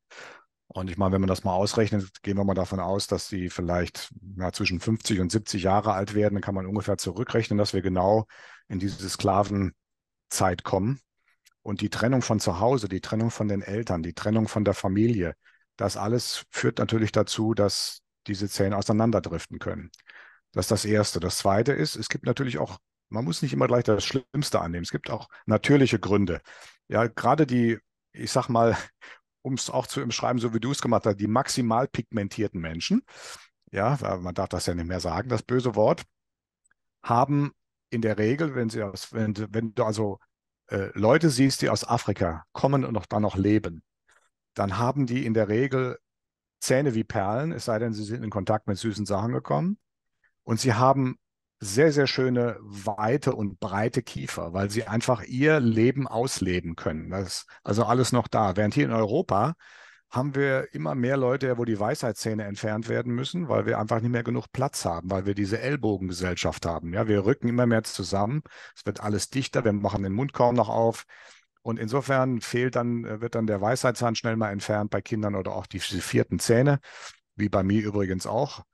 Und ich meine, wenn man das mal ausrechnet, gehen wir mal davon aus, dass sie vielleicht na, zwischen 50 und 70 Jahre alt werden, dann kann man ungefähr zurückrechnen, dass wir genau in diese Sklavenzeit kommen. Und die Trennung von zu Hause, die Trennung von den Eltern, die Trennung von der Familie, das alles führt natürlich dazu, dass diese Zellen auseinanderdriften können. Das ist das Erste. Das Zweite ist, es gibt natürlich auch, man muss nicht immer gleich das Schlimmste annehmen. Es gibt auch natürliche Gründe. Ja, gerade die, ich sag mal, um es auch zu umschreiben, so wie du es gemacht hast, die maximal pigmentierten Menschen, ja, man darf das ja nicht mehr sagen, das böse Wort, haben in der Regel, wenn sie aus, wenn, wenn du also äh, Leute siehst, die aus Afrika kommen und auch dann noch leben, dann haben die in der Regel Zähne wie Perlen, es sei denn, sie sind in Kontakt mit süßen Sachen gekommen. Und sie haben sehr, sehr schöne weite und breite Kiefer, weil sie einfach ihr Leben ausleben können. Das ist also alles noch da. Während hier in Europa haben wir immer mehr Leute, wo die Weisheitszähne entfernt werden müssen, weil wir einfach nicht mehr genug Platz haben, weil wir diese Ellbogengesellschaft haben. Ja, wir rücken immer mehr zusammen, es wird alles dichter, wir machen den Mund kaum noch auf. Und insofern fehlt dann, äh, wird dann der Weisheitszahn schnell mal entfernt bei Kindern oder auch die vierten Zähne, wie bei mir übrigens auch.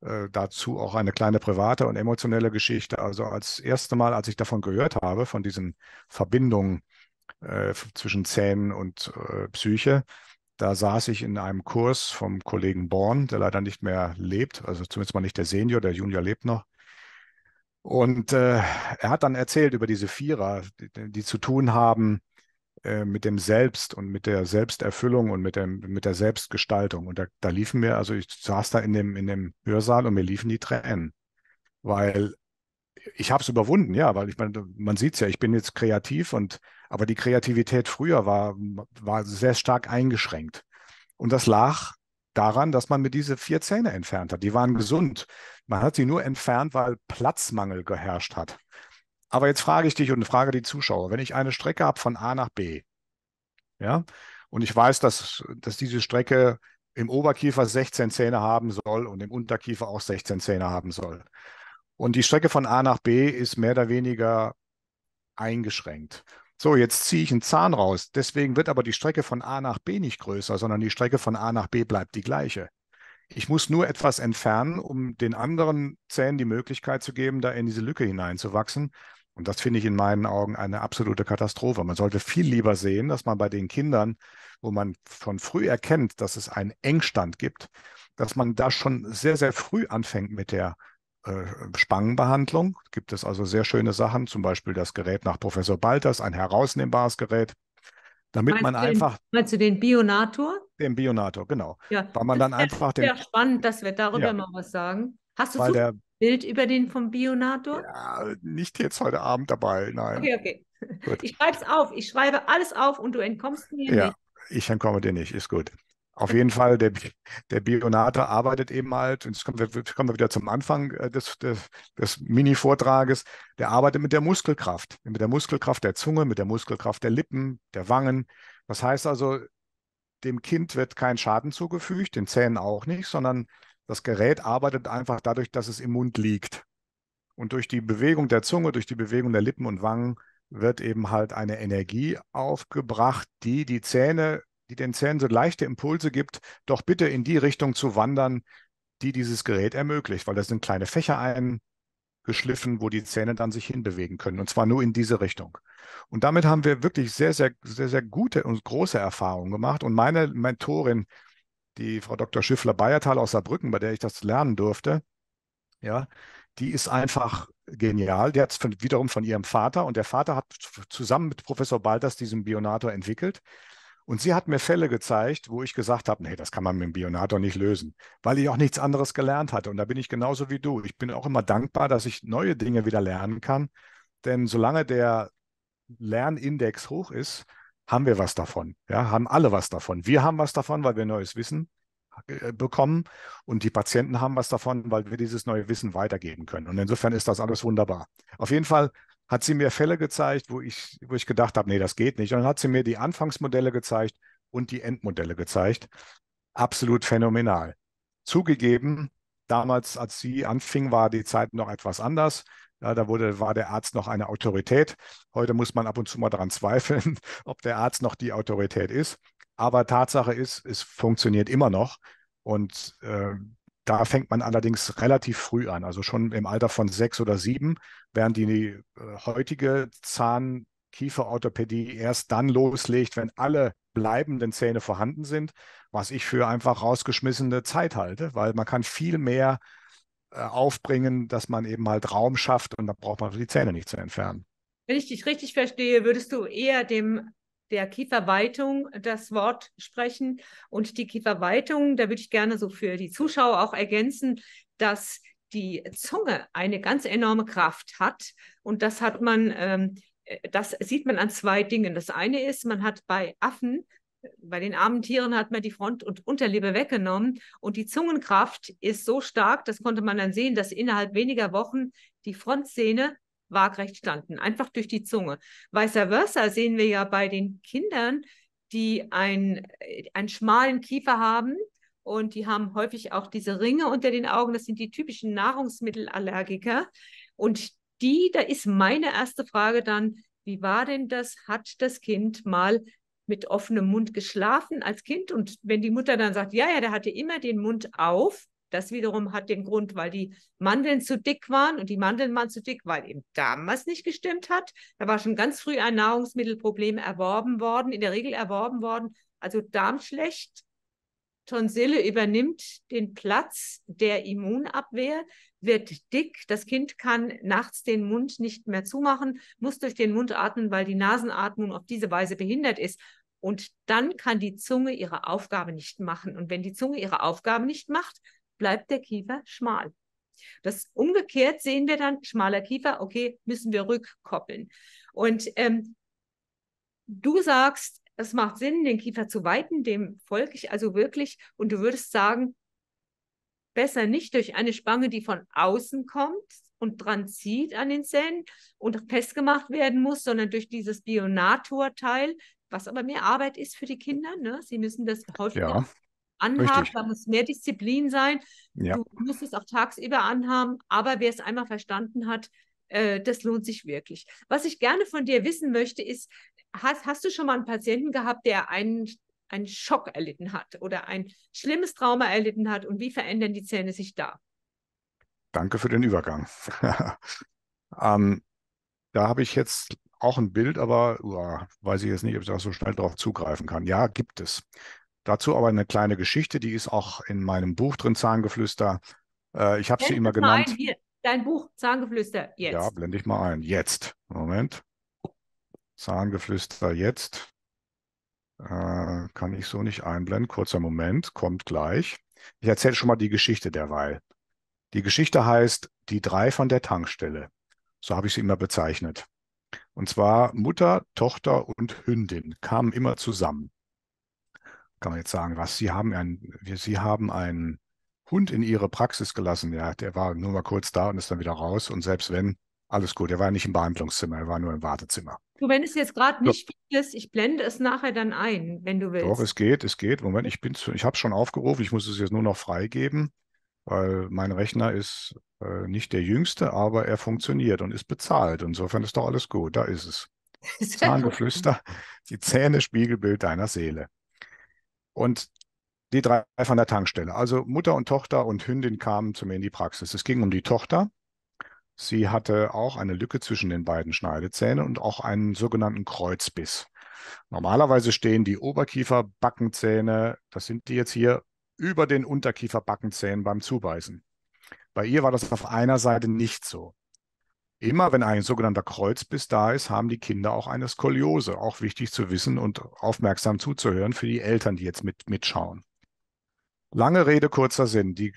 Äh, dazu auch eine kleine private und emotionelle Geschichte. Also als erste Mal, als ich davon gehört habe, von diesen Verbindungen äh, zwischen Zähnen und äh, Psyche, da saß ich in einem Kurs vom Kollegen Born, der leider nicht mehr lebt, also zumindest mal nicht der Senior, der Junior lebt noch. Und äh, er hat dann erzählt über diese Vierer, die, die, zu tun haben äh, mit dem Selbst und mit der Selbsterfüllung und mit, dem, mit der Selbstgestaltung. Und da, da liefen mir, also ich saß da in dem, in dem Hörsaal und mir liefen die Tränen, weil ich habe es überwunden, ja, weil ich meine, man sieht es ja, ich bin jetzt kreativ und aber die Kreativität früher war, war sehr stark eingeschränkt. Und das lag daran, dass man mir diese vier Zähne entfernt hat. Die waren gesund. Man hat sie nur entfernt, weil Platzmangel geherrscht hat. Aber jetzt frage ich dich und frage die Zuschauer, wenn ich eine Strecke habe von A nach B, ja, und ich weiß, dass, dass diese Strecke im Oberkiefer 16 Zähne haben soll und im Unterkiefer auch 16 Zähne haben soll. Und die Strecke von A nach B ist mehr oder weniger eingeschränkt. So, jetzt ziehe ich einen Zahn raus. Deswegen wird aber die Strecke von A nach B nicht größer, sondern die Strecke von A nach B bleibt die gleiche. Ich muss nur etwas entfernen, um den anderen Zähnen die Möglichkeit zu geben, da in diese Lücke hineinzuwachsen. Und das finde ich in meinen Augen eine absolute Katastrophe. Man sollte viel lieber sehen, dass man bei den Kindern, wo man schon früh erkennt, dass es einen Engstand gibt, dass man da schon sehr, sehr früh anfängt mit der äh, Spangenbehandlung. Gibt es also sehr schöne Sachen, zum Beispiel das Gerät nach Professor Balters, ein herausnehmbares Gerät, damit meinst man einfach. Den, meinst du den Bionator? Den Bionator, genau. Ja, Weil man dann einfach den. spannend, dass wir darüber ja. mal was sagen. Hast du der, Bild über den vom Bionator? Ja, nicht jetzt heute Abend dabei, nein. Okay, okay. Gut. Ich schreibe es auf. Ich schreibe alles auf und du entkommst mir ja, nicht. Ja, ich entkomme dir nicht. Ist gut. Auf jeden Fall, der, der Bionator arbeitet eben halt, und jetzt kommen wir, kommen wir wieder zum Anfang äh, des, des, des Mini-Vortrages, der arbeitet mit der Muskelkraft, mit der Muskelkraft der Zunge, mit der Muskelkraft der Lippen, der Wangen. Das heißt also, dem Kind wird kein Schaden zugefügt, den Zähnen auch nicht, sondern das Gerät arbeitet einfach dadurch, dass es im Mund liegt. Und durch die Bewegung der Zunge, durch die Bewegung der Lippen und Wangen wird eben halt eine Energie aufgebracht, die die Zähne, die den Zähnen so leichte Impulse gibt, doch bitte in die Richtung zu wandern, die dieses Gerät ermöglicht, weil da sind kleine Fächer eingeschliffen, wo die Zähne dann sich hinbewegen können und zwar nur in diese Richtung. Und damit haben wir wirklich sehr, sehr, sehr, sehr gute und große Erfahrungen gemacht. Und meine Mentorin, die Frau Dr. Schiffler-Bayertal aus Saarbrücken, bei der ich das lernen durfte, ja, die ist einfach genial. Die hat es wiederum von ihrem Vater und der Vater hat zusammen mit Professor Balters diesen Bionator entwickelt. Und sie hat mir Fälle gezeigt, wo ich gesagt habe, nee, das kann man mit dem Bionator nicht lösen, weil ich auch nichts anderes gelernt hatte. Und da bin ich genauso wie du. Ich bin auch immer dankbar, dass ich neue Dinge wieder lernen kann. Denn solange der Lernindex hoch ist, haben wir was davon. Ja, haben alle was davon. Wir haben was davon, weil wir neues Wissen äh, bekommen und die Patienten haben was davon, weil wir dieses neue Wissen weitergeben können. Und insofern ist das alles wunderbar. Auf jeden Fall hat sie mir Fälle gezeigt, wo ich, wo ich gedacht habe, nee, das geht nicht. Und dann hat sie mir die Anfangsmodelle gezeigt und die Endmodelle gezeigt. Absolut phänomenal. Zugegeben, damals, als sie anfing, war die Zeit noch etwas anders. Ja, da wurde, war der Arzt noch eine Autorität. Heute muss man ab und zu mal daran zweifeln, [LAUGHS] ob der Arzt noch die Autorität ist. Aber Tatsache ist, es funktioniert immer noch. Und äh, da fängt man allerdings relativ früh an, also schon im Alter von sechs oder sieben, während die äh, heutige Zahn-Kieferorthopädie erst dann loslegt, wenn alle bleibenden Zähne vorhanden sind, was ich für einfach rausgeschmissene Zeit halte, weil man kann viel mehr äh, aufbringen, dass man eben halt Raum schafft und da braucht man die Zähne nicht zu entfernen. Wenn ich dich richtig verstehe, würdest du eher dem der Kieferweitung das Wort sprechen und die Kieferweitung, da würde ich gerne so für die Zuschauer auch ergänzen, dass die Zunge eine ganz enorme Kraft hat und das hat man ähm, äh, das sieht man an zwei Dingen. Das eine ist, man hat bei Affen bei den armen Tieren hat man die Front- und Unterlippe weggenommen und die Zungenkraft ist so stark, das konnte man dann sehen, dass innerhalb weniger Wochen die Frontzähne waagrecht standen, einfach durch die Zunge. Vice versa sehen wir ja bei den Kindern, die ein, einen schmalen Kiefer haben und die haben häufig auch diese Ringe unter den Augen, das sind die typischen Nahrungsmittelallergiker und die, da ist meine erste Frage dann, wie war denn das? Hat das Kind mal mit offenem Mund geschlafen als Kind. Und wenn die Mutter dann sagt, ja, ja, der hatte immer den Mund auf, das wiederum hat den Grund, weil die Mandeln zu dick waren und die Mandeln waren zu dick, weil eben damals nicht gestimmt hat. Da war schon ganz früh ein Nahrungsmittelproblem erworben worden, in der Regel erworben worden. Also Darmschlecht, Tonsille übernimmt den Platz der Immunabwehr, wird dick. Das Kind kann nachts den Mund nicht mehr zumachen, muss durch den Mund atmen, weil die Nasenatmung auf diese Weise behindert ist. Und dann kann die Zunge ihre Aufgabe nicht machen. Und wenn die Zunge ihre Aufgabe nicht macht, bleibt der Kiefer schmal. Das umgekehrt sehen wir dann, schmaler Kiefer, okay, müssen wir rückkoppeln. Und ähm, du sagst, es macht Sinn, den Kiefer zu weiten, dem folge ich also wirklich. Und du würdest sagen, besser nicht durch eine Spange, die von außen kommt und dran zieht an den Zähnen und festgemacht werden muss, sondern durch dieses Bionator-Teil, was aber mehr Arbeit ist für die Kinder. Ne? Sie müssen das häufig ja, anhaben, da muss mehr Disziplin sein. Ja. Du musst es auch tagsüber anhaben, aber wer es einmal verstanden hat, äh, das lohnt sich wirklich. Was ich gerne von dir wissen möchte, ist, hast, hast du schon mal einen Patienten gehabt, der einen, einen Schock erlitten hat oder ein schlimmes Trauma erlitten hat und wie verändern die Zähne sich da? Danke für den Übergang. [LAUGHS] ähm, da habe ich jetzt auch ein Bild, aber uah, weiß ich jetzt nicht, ob ich da so schnell darauf zugreifen kann. Ja, gibt es. Dazu aber eine kleine Geschichte, die ist auch in meinem Buch drin, Zahngeflüster. Äh, ich habe sie immer genannt. Ein, hier, dein Buch, Zahngeflüster, jetzt. Ja, blende ich mal ein. Jetzt. Moment. Zahngeflüster jetzt. Äh, kann ich so nicht einblenden. Kurzer Moment, kommt gleich. Ich erzähle schon mal die Geschichte derweil. Die Geschichte heißt Die drei von der Tankstelle. So habe ich sie immer bezeichnet. Und zwar Mutter, Tochter und Hündin kamen immer zusammen. Kann man jetzt sagen, was? Sie haben, ein, sie haben einen Hund in ihre Praxis gelassen. Ja, der war nur mal kurz da und ist dann wieder raus. Und selbst wenn, alles gut. Er war nicht im Behandlungszimmer, er war nur im Wartezimmer. Du, wenn es jetzt gerade nicht so. ist, ich blende es nachher dann ein, wenn du willst. Doch, es geht, es geht. Moment, ich bin zu, ich habe schon aufgerufen, ich muss es jetzt nur noch freigeben weil mein Rechner ist äh, nicht der jüngste, aber er funktioniert und ist bezahlt. Insofern ist doch alles gut. Da ist es. [LAUGHS] Zahnbeflüster, die Zähne, Spiegelbild deiner Seele. Und die drei von der Tankstelle. Also Mutter und Tochter und Hündin kamen zu mir in die Praxis. Es ging um die Tochter. Sie hatte auch eine Lücke zwischen den beiden Schneidezähnen und auch einen sogenannten Kreuzbiss. Normalerweise stehen die Oberkieferbackenzähne, das sind die jetzt hier über den Unterkieferbackenzähnen beim Zubeißen. Bei ihr war das auf einer Seite nicht so. Immer wenn ein sogenannter Kreuzbiss da ist, haben die Kinder auch eine Skoliose. Auch wichtig zu wissen und aufmerksam zuzuhören für die Eltern, die jetzt mit, mitschauen. Lange Rede, kurzer Sinn. Die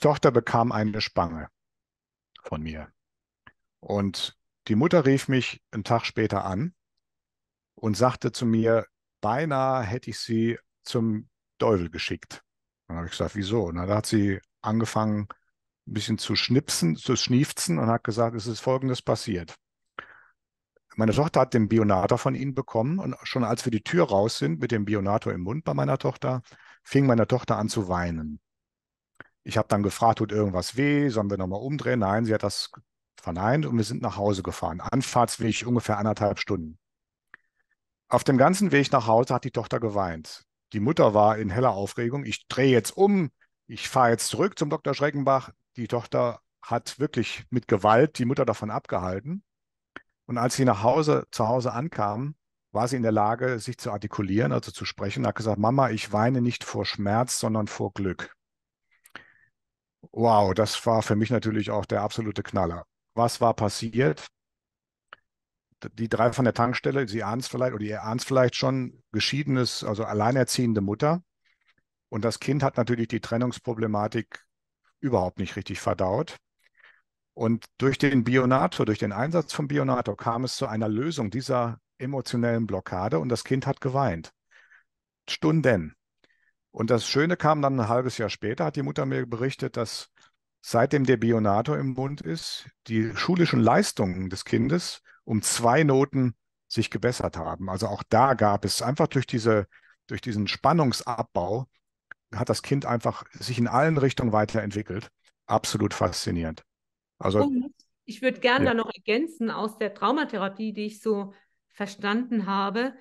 Tochter bekam eine Spange von mir. Und die Mutter rief mich einen Tag später an und sagte zu mir, beinahe hätte ich sie zum Teufel geschickt. Dann habe ich gesagt, wieso? Na, da hat sie angefangen, ein bisschen zu schnipsen, zu schniefzen und hat gesagt, es ist Folgendes passiert. Meine Tochter hat den Bionator von ihnen bekommen und schon als wir die Tür raus sind mit dem Bionator im Mund bei meiner Tochter, fing meine Tochter an zu weinen. Ich habe dann gefragt, tut irgendwas weh, sollen wir nochmal umdrehen? Nein, sie hat das verneint und wir sind nach Hause gefahren. Anfahrtsweg ungefähr anderthalb Stunden. Auf dem ganzen Weg nach Hause hat die Tochter geweint. Die Mutter war in heller Aufregung. Ich drehe jetzt um, ich fahre jetzt zurück zum Dr. Schreckenbach. Die Tochter hat wirklich mit Gewalt die Mutter davon abgehalten. Und als sie nach Hause, zu Hause ankam, war sie in der Lage, sich zu artikulieren, also zu sprechen, hat gesagt, Mama, ich weine nicht vor Schmerz, sondern vor Glück. Wow, das war für mich natürlich auch der absolute Knaller. Was war passiert? die drei von der Tankstelle, Sie ahnen es vielleicht oder ihr ahnt es vielleicht schon, geschiedenes, also alleinerziehende Mutter. Und das Kind hat natürlich die Trennungsproblematik überhaupt nicht richtig verdaut. Und durch den Bionator, durch den Einsatz von Bionator kam es zu einer Lösung dieser emotionellen Blockade und das Kind hat geweint. Stunden. Und das Schöne kam dann ein halbes Jahr später, hat die Mutter mir berichtet, dass seitdem der Bionator im Bund ist, die schulischen Leistungen des Kindes um zwei Noten sich gebessert haben. Also auch da gab es einfach durch diese, durch diesen Spannungsabbau hat das Kind einfach sich in allen Richtungen weiterentwickelt. Absolut faszinierend. Also ich würde gerne ja. da noch ergänzen aus der Traumatherapie, die ich so verstanden habe.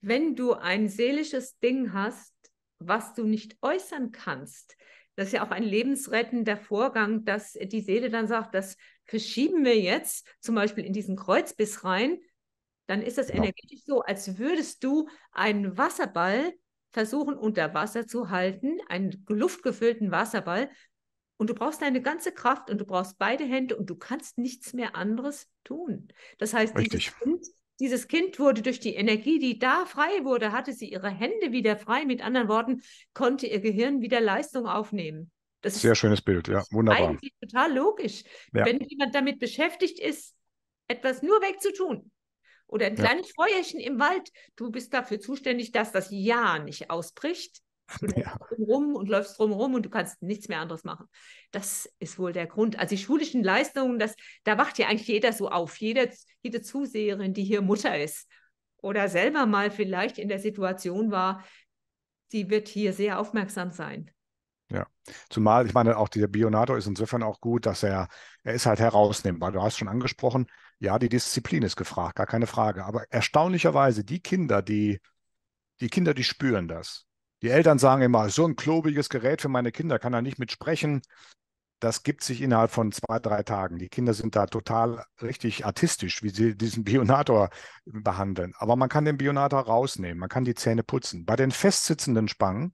Wenn du ein seelisches Ding hast, was du nicht äußern kannst, das ist ja auch ein lebensrettender Vorgang, dass die Seele dann sagt, das verschieben wir jetzt zum Beispiel in diesen Kreuzbiss rein. Dann ist das ja. Genau. energetisch so, als würdest du einen Wasserball versuchen unter Wasser zu halten, einen luftgefüllten Wasserball. Und du brauchst deine ganze Kraft und du brauchst beide Hände und du kannst nichts mehr anderes tun. Das heißt, Richtig. dieses Kind dieses Kind wurde durch die Energie, die da frei wurde, hatte sie ihre Hände wieder frei. Mit anderen Worten, konnte ihr Gehirn wieder Leistung aufnehmen. Das Sehr schönes Bild, ja, wunderbar. Eigentlich total logisch. Ja. Wenn jemand damit beschäftigt ist, etwas nur wegzutun oder ein kleines ja. Feuerchen im Wald, du bist dafür zuständig, dass das Ja nicht ausbricht. Du ja. [LAUGHS] rum und läufst drumherum und du kannst nichts mehr anderes machen. Das ist wohl der Grund. Also die schulischen Leistungen, das, da wacht ja eigentlich jeder so auf. Jede, jede Zuseherin, die hier Mutter ist oder selber mal vielleicht in der Situation war, die wird hier sehr aufmerksam sein. Ja, zumal ich meine, auch der Bionator ist insofern auch gut, dass er, er ist halt herausnehmbar. Du hast schon angesprochen, ja, die Disziplin ist gefragt, gar keine Frage. Aber erstaunlicherweise, die Kinder, die, die Kinder, die spüren das. Die Eltern sagen immer, so ein klobiges Gerät für meine Kinder, kann er nicht mitsprechen. Das gibt sich innerhalb von zwei, drei Tagen. Die Kinder sind da total richtig artistisch, wie sie diesen Bionator behandeln. Aber man kann den Bionator rausnehmen, man kann die Zähne putzen. Bei den festsitzenden Spangen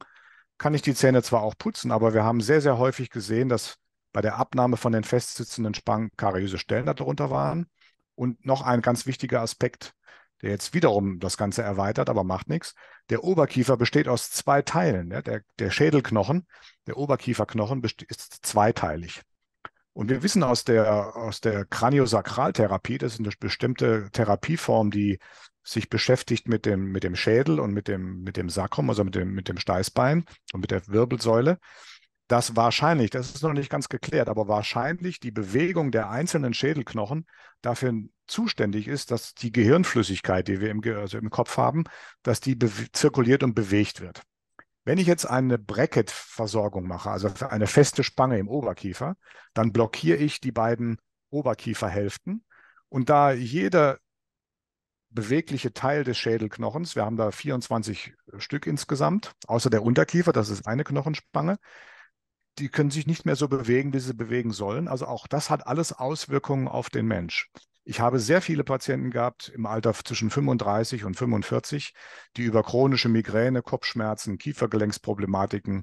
kann ich die Zähne zwar auch putzen, aber wir haben sehr, sehr häufig gesehen, dass bei der Abnahme von den festsitzenden Spangen kariöse Stellen darunter waren. Und noch ein ganz wichtiger Aspekt, der jetzt wiederum das Ganze erweitert, aber macht nichts. Der Oberkiefer besteht aus zwei Teilen. Ja? Der, der Schädelknochen, der Oberkieferknochen ist zweiteilig. Und wir wissen aus der, aus der Kraniosakraltherapie, das ist eine bestimmte Therapieform, die sich beschäftigt mit dem, mit dem Schädel und mit dem, mit dem Sakrum, also mit dem, mit dem Steißbein und mit der Wirbelsäule dass wahrscheinlich, das ist noch nicht ganz geklärt, aber wahrscheinlich die Bewegung der einzelnen Schädelknochen dafür zuständig ist, dass die Gehirnflüssigkeit, die wir im, also im Kopf haben, dass die zirkuliert und bewegt wird. Wenn ich jetzt eine Bracket-Versorgung mache, also eine feste Spange im Oberkiefer, dann blockiere ich die beiden Oberkieferhälften. Und da jeder bewegliche Teil des Schädelknochens, wir haben da 24 Stück insgesamt, außer der Unterkiefer, das ist eine Knochenspange, die können sich nicht mehr so bewegen, wie sie bewegen sollen. Also auch das hat alles Auswirkungen auf den Mensch. Ich habe sehr viele Patienten gehabt im Alter zwischen 35 und 45, die über chronische Migräne, Kopfschmerzen, Kiefergelenksproblematiken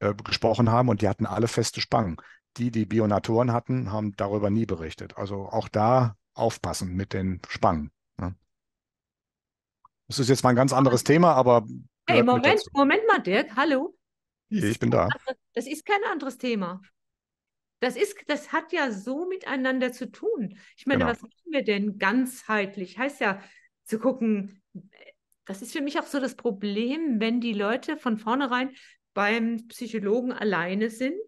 äh, gesprochen haben und die hatten alle feste Spangen. Die, die Bionatoren hatten, haben darüber nie berichtet. Also auch da aufpassen mit den Spangen. Ne? Das ist jetzt mal ein ganz anderes Thema, aber. Hey, Moment, Moment mal, Dirk, hallo. Je, ich bin da. Das ist kein anderes Thema. Das, ist, das hat ja so miteinander zu tun. Ich meine, genau. was machen wir denn ganzheitlich? Heißt ja, zu gucken, das ist für mich auch so das Problem, wenn die Leute von vornherein beim Psychologen alleine sind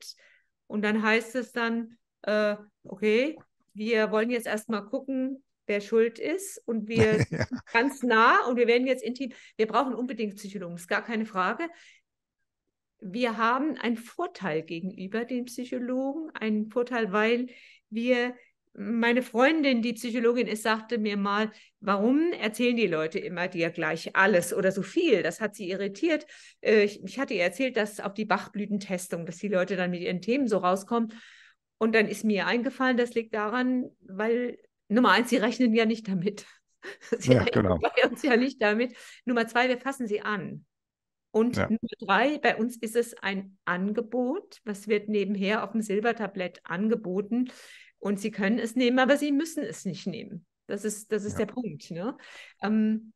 und dann heißt es dann, äh, okay, wir wollen jetzt erstmal gucken, wer schuld ist und [LAUGHS] wir ja. ganz nah und wir werden jetzt intim. Wir brauchen unbedingt Psychologen, ist gar keine Frage wir haben einen Vorteil gegenüber den Psychologen, einen Vorteil, weil wir, meine Freundin, die Psychologin ist, sagte mir mal, warum erzählen die Leute immer dir gleich alles oder so viel? Das hat sie irritiert. Äh, ich, hatte ihr erzählt, dass auf die Bachblütentestung, dass die Leute dann mit ihren Themen so rauskommen. Und dann ist mir eingefallen, das liegt daran, weil Nummer eins, sie rechnen ja nicht damit. [LAUGHS] Sie ja, genau. rechnen bei uns ja nicht damit. Nummer zwei, wir fassen sie an. Und ja. Nummer drei, bei uns ist es ein Angebot. Was wird nebenher auf dem Silbertablett angeboten? Und Sie können es nehmen, aber Sie müssen es nicht nehmen. Das ist, das ist ja. der Punkt. Ne? Ähm,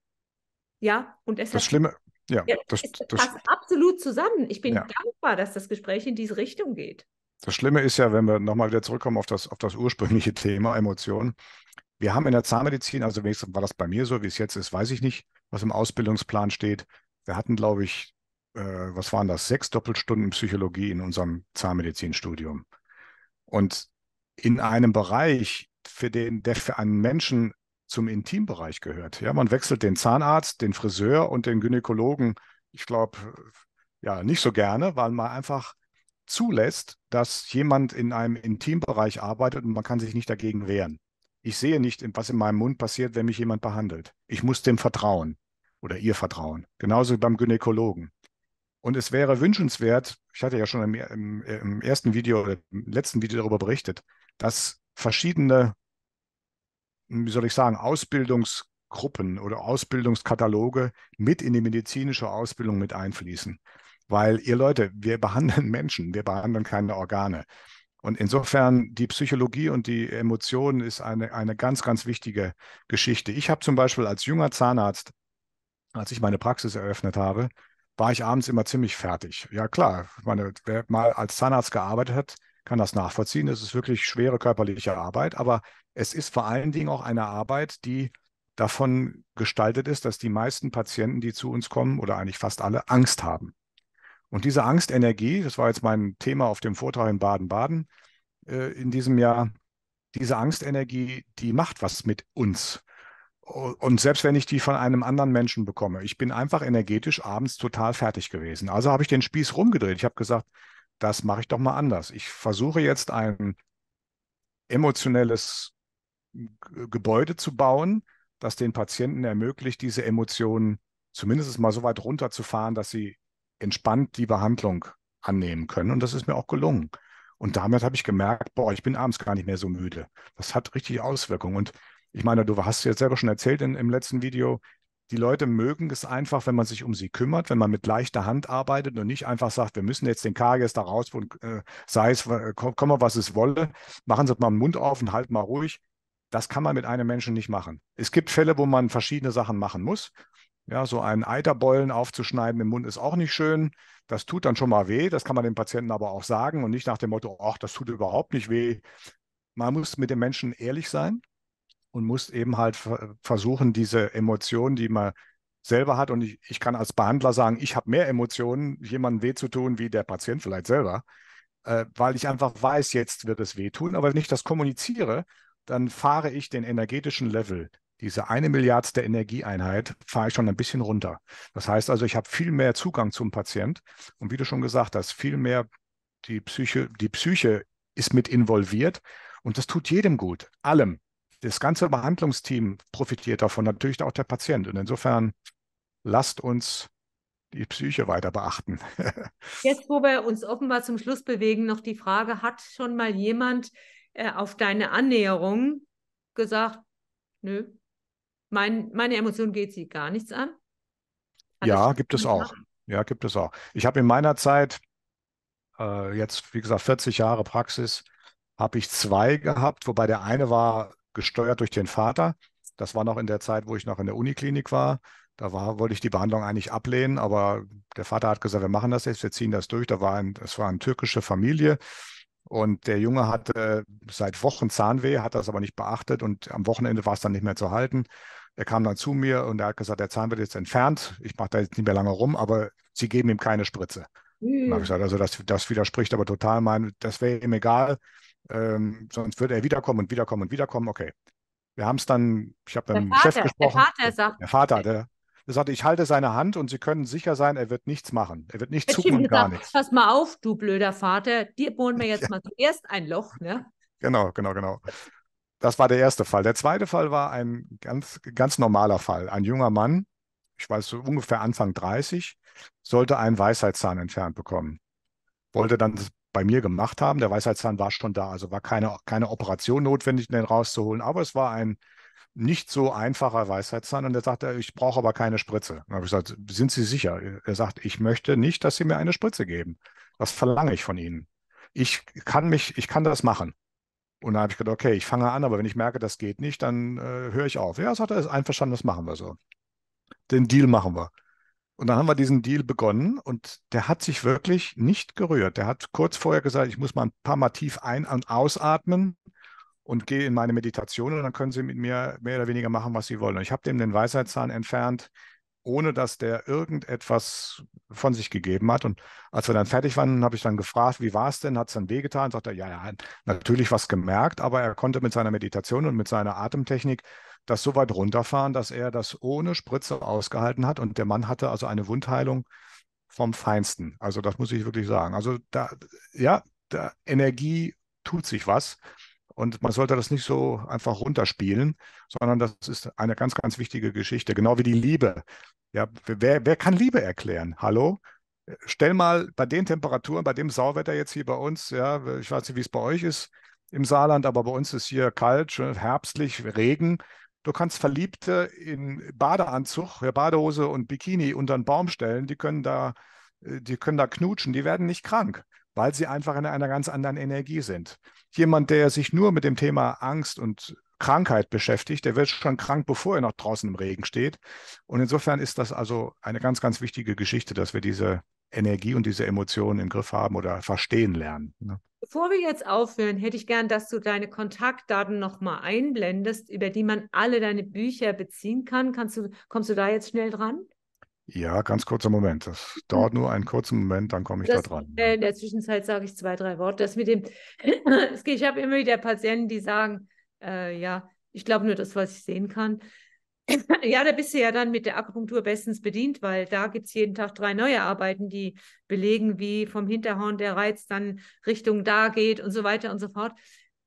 ja, und es das hat, Schlimme, ja, ja das, es das, passt absolut zusammen. Ich bin ja. dankbar, dass das Gespräch in diese Richtung geht. Das Schlimme ist ja, wenn wir nochmal wieder zurückkommen auf das, auf das ursprüngliche [LAUGHS] Thema Emotionen. Wir haben in der Zahnmedizin, also wenigstens war das bei mir so, wie es jetzt ist, weiß ich nicht, was im Ausbildungsplan steht wir hatten, glaube ich, äh, was waren das, sechs Doppelstunden Psychologie in unserem Zahnmedizinstudium. Und in einem Bereich, für den, der für einen Menschen zum Intimbereich gehört. Ja, man wechselt den Zahnarzt, den Friseur und den Gynäkologen, ich glaube, ja, nicht so gerne, weil man einfach zulässt, dass jemand in einem Intimbereich arbeitet und man kann sich nicht dagegen wehren. Ich sehe nicht, was in meinem Mund passiert, wenn mich jemand behandelt. Ich muss dem vertrauen oder ihr Vertrauen. Genauso beim Gynäkologen. Und es wäre wünschenswert, ich hatte ja schon im, im, im ersten Video oder im letzten Video darüber berichtet, dass verschiedene, wie soll ich sagen, Ausbildungsgruppen oder Ausbildungskataloge mit in die medizinische Ausbildung mit einfließen. Weil ihr Leute, wir behandeln [LAUGHS] Menschen, wir behandeln keine Organe. Und insofern die Psychologie und die Emotionen ist eine, eine ganz, ganz wichtige Geschichte. Ich habe zum Beispiel als junger Zahnarzt als ich meine Praxis eröffnet habe, war ich abends immer ziemlich fertig. Ja klar, meine, wer mal als Zahnarzt gearbeitet hat, kann das nachvollziehen. Es ist wirklich schwere körperliche Arbeit, aber es ist vor allen Dingen auch eine Arbeit, die davon gestaltet ist, dass die meisten Patienten, die zu uns kommen, oder eigentlich fast alle, Angst haben. Und diese Angstenergie, das war jetzt mein Thema auf dem Vortrag in Baden-Baden äh, in diesem Jahr, diese Angstenergie, die macht was mit uns und selbst wenn ich die von einem anderen Menschen bekomme, ich bin einfach energetisch abends total fertig gewesen. Also habe ich den Spieß rumgedreht. Ich habe gesagt, das mache ich doch mal anders. Ich versuche jetzt ein emotionelles Gebäude zu bauen, das den Patienten ermöglicht, diese Emotionen zumindest mal so weit runterzufahren, dass sie entspannt die Behandlung annehmen können. Und das ist mir auch gelungen. Und damit habe ich gemerkt, boah, ich bin abends gar nicht mehr so müde. Das hat richtig Auswirkungen. Und ich meine, du hast jetzt selber schon erzählt in, im letzten Video, die Leute mögen es einfach, wenn man sich um sie kümmert, wenn man mit leichter Hand arbeitet und nicht einfach sagt, wir müssen jetzt den Karies da raus, und, äh, sei es, äh, komme, was es wolle, machen Sie mal den Mund auf und halt mal ruhig. Das kann man mit einem Menschen nicht machen. Es gibt Fälle, wo man verschiedene Sachen machen muss. Ja, so einen Eiterbeulen aufzuschneiden im Mund ist auch nicht schön. Das tut dann schon mal weh. Das kann man dem Patienten aber auch sagen und nicht nach dem Motto, ach, das tut überhaupt nicht weh. Man muss mit dem Menschen ehrlich sein und musst eben halt versuchen, diese Emotionen, die man selber hat, und ich, ich kann als Behandler sagen, ich habe mehr Emotionen, jemandem weh zu tun, wie der Patient vielleicht selber, äh, weil ich einfach weiß, jetzt wird es weh tun. Aber wenn ich das kommuniziere, dann fahre ich den energetischen Level, diese eine Milliardste Energieeinheit, fahre ich schon ein bisschen runter. Das heißt also, ich habe viel mehr Zugang zum Patient. Und wie du schon gesagt hast, viel mehr die Psyche, die Psyche ist mit involviert. Und das tut jedem gut, allem das ganze Behandlungsteam profitiert davon, natürlich auch der Patient. Und insofern lasst uns die Psyche weiter beachten. [LAUGHS] Jetzt, wo wir uns offenbar zum Schluss bewegen, noch die Frage, hat schon mal jemand äh, auf deine Annäherung gesagt, nö, mein, meine Emotion geht sie gar nichts an? Hat ja, gibt es auch. Ja, gibt es auch. Ich habe in meiner Zeit, äh, jetzt wie gesagt, 40 Jahre Praxis, habe ich zwei gehabt, wobei der eine war gesteuert durch den Vater. Das war noch in der Zeit, wo ich noch in der Uniklinik war. Da war, wollte ich die Behandlung eigentlich ablehnen, aber der Vater hat gesagt, wir machen das jetzt, wir ziehen das durch. Da war ein, es war eine türkische Familie und der Junge hatte seit Wochen Zahnweh, hat das aber nicht beachtet und am Wochenende war es dann nicht mehr zu halten. Er kam dann zu mir und er hat gesagt, der Zahn wird jetzt entfernt. Ich mache da jetzt nicht mehr lange rum, aber sie geben ihm keine Spritze. Mhm. habe ich hm. gesagt, also das, das widerspricht aber total meinem, das wäre ihm egal. Ähm, sonst würde er wiederkommen und wiederkommen und wiederkommen. Okay. Wir haben es dann, ich habe mit Chef gesprochen. Der Vater sagt. Der Vater, der, sagte, ich halte seine Hand und Sie können sicher sein, er wird nichts machen. Er wird nicht zucken und gar nichts. Pass mal auf, du blöder Vater, dir bohren wir [LAUGHS] jetzt ja. mal zuerst ein Loch, ne? Genau, genau, genau. Das war der erste Fall. Der zweite Fall war ein ganz, ganz normaler Fall. Ein junger Mann, ich weiß so ungefähr Anfang 30, sollte einen Weisheitszahn entfernt bekommen. Wollte dann bei mir gemacht haben. Der Weisheitszahn war schon da, also war keine, keine Operation notwendig, den rauszuholen, aber es war ein nicht so einfacher Weisheitszahn und er sagte, ich brauche aber keine Spritze. Dann habe ich gesagt, sind Sie sicher? Er sagt, ich möchte nicht, dass Sie mir eine Spritze geben. Was verlange ich von Ihnen. Ich kann mich, ich kann das machen. Und dann habe ich gedacht, okay, ich fange an, aber wenn ich merke, das geht nicht, dann äh, höre ich auf. Ja, sagt er, ist einverstanden, das machen wir so. Den Deal machen wir. Und dann haben wir diesen Deal begonnen und der hat sich wirklich nicht gerührt. Der hat kurz vorher gesagt, ich muss mal ein paar Mal tief ein- und ausatmen und gehe in meine Meditation und dann können Sie mit mir mehr oder weniger machen, was Sie wollen. Und ich habe dem den Weisheitszahn entfernt, ohne dass der irgendetwas von sich gegeben hat. Und als wir dann fertig waren, habe ich dann gefragt, wie war es denn? Hat es dann wehgetan? Sagt er, ja, er hat natürlich was gemerkt, aber er konnte mit seiner Meditation und mit seiner Atemtechnik das so weit runterfahren, dass er das ohne Spritze ausgehalten hat. Und der Mann hatte also eine Wundheilung vom Feinsten. Also das muss ich wirklich sagen. Also da, ja, da Energie tut sich was. Und man sollte das nicht so einfach runterspielen, sondern das ist eine ganz, ganz wichtige Geschichte, genau wie die Liebe. Ja, wer, wer kann Liebe erklären? Hallo? Stell mal bei den Temperaturen, bei dem Sauwetter jetzt hier bei uns, ja, ich weiß nicht, wie es bei euch ist im Saarland, aber bei uns ist hier kalt, herbstlich, Regen. Du kannst Verliebte in Badeanzug, Badehose und Bikini unter einen Baum stellen, die können da, äh, die können da knutschen, die werden nicht krank weil sie einfach in einer ganz anderen Energie sind. Jemand, der sich nur mit dem Thema Angst und Krankheit beschäftigt, der wird schon krank, bevor er noch draußen im Regen steht. Und insofern ist das also eine ganz, ganz wichtige Geschichte, dass wir diese Energie und diese Emotionen im Griff haben oder verstehen lernen. Ne? Bevor wir jetzt aufhören, hätte ich gern, dass du deine Kontaktdaten nochmal einblendest, über die man alle deine Bücher beziehen kann. Kannst du, kommst du da jetzt schnell dran? Ja, ganz kurzer Moment. Das mhm. dauert nur einen kurzen Moment, dann komme ich das, da dran. Ne? in der Zwischenzeit sage ich zwei, drei Worte. Das mit dem, [LAUGHS] ich habe immer wieder Patienten, die sagen, äh, ja, ich glaube nur das, was ich sehen kann. [CLEARS THROAT] ja, da bist du ja dann mit der Akupunktur bestens bedient, weil da gibt es jeden Tag drei neue Arbeiten, die belegen, wie vom Hinterhorn der Reiz dann Richtung da geht und so weiter und so fort.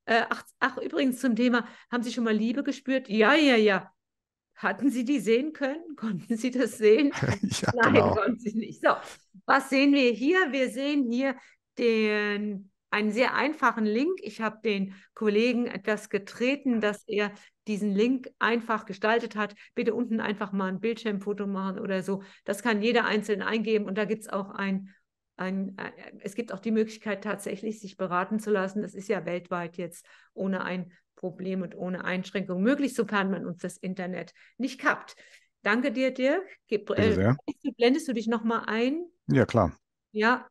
Äh, ach, ach, übrigens zum Thema, haben Sie schon mal Liebe gespürt? Ja, ja, ja. Hatten Sie die sehen können? [LAUGHS] Konnten Sie das sehen? [LAUGHS] ja, Nein, genau. konnten Sie nicht. So, was sehen wir hier? Wir sehen hier den, einen sehr einfachen Link. Ich habe den Kollegen etwas getreten, dass er diesen Link einfach gestaltet hat. Bitte unten einfach mal ein Bildschirmfoto machen oder so. Das kann jeder einzeln eingeben und da gibt es auch ein, ein, ein, äh, es gibt auch die Möglichkeit tatsächlich, sich beraten zu lassen. Das ist ja weltweit jetzt ohne ein Problem und ohne Einschränkung möglich, sofern man uns das Internet nicht kappt. Danke dir, Dirk. Ge äh, blendest du dich nochmal ein? Ja, klar. Ja,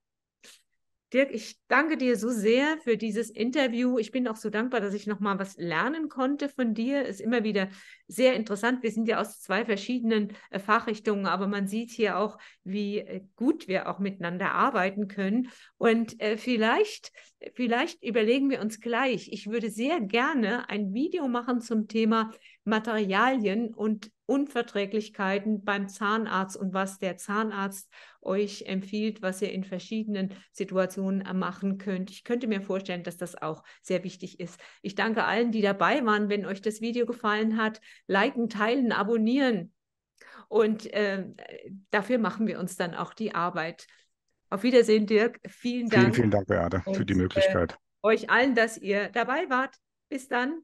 Dirk, ich danke dir so sehr für dieses Interview. Ich bin auch so dankbar, dass ich nochmal was lernen konnte von dir. Ist immer wieder sehr interessant. Wir sind ja aus zwei verschiedenen äh, Fachrichtungen, aber man sieht hier auch, wie äh, gut wir auch miteinander arbeiten können. Und äh, vielleicht, vielleicht überlegen wir uns gleich. Ich würde sehr gerne ein Video machen zum Thema Materialien und Unverträglichkeiten beim Zahnarzt und was der Zahnarzt euch empfiehlt, was ihr in verschiedenen Situationen äh, machen könnt. Ich könnte mir vorstellen, dass das auch sehr wichtig ist. Ich danke allen, die dabei waren. Wenn euch das Video gefallen hat, liken, teilen, abonnieren. Und äh, dafür machen wir uns dann auch die Arbeit. Auf Wiedersehen, Dirk. Vielen Dank. Vielen, vielen Dank, Beate, für die äh, Möglichkeit. äh, euch allen, dass ihr dabei wart. Bis dann.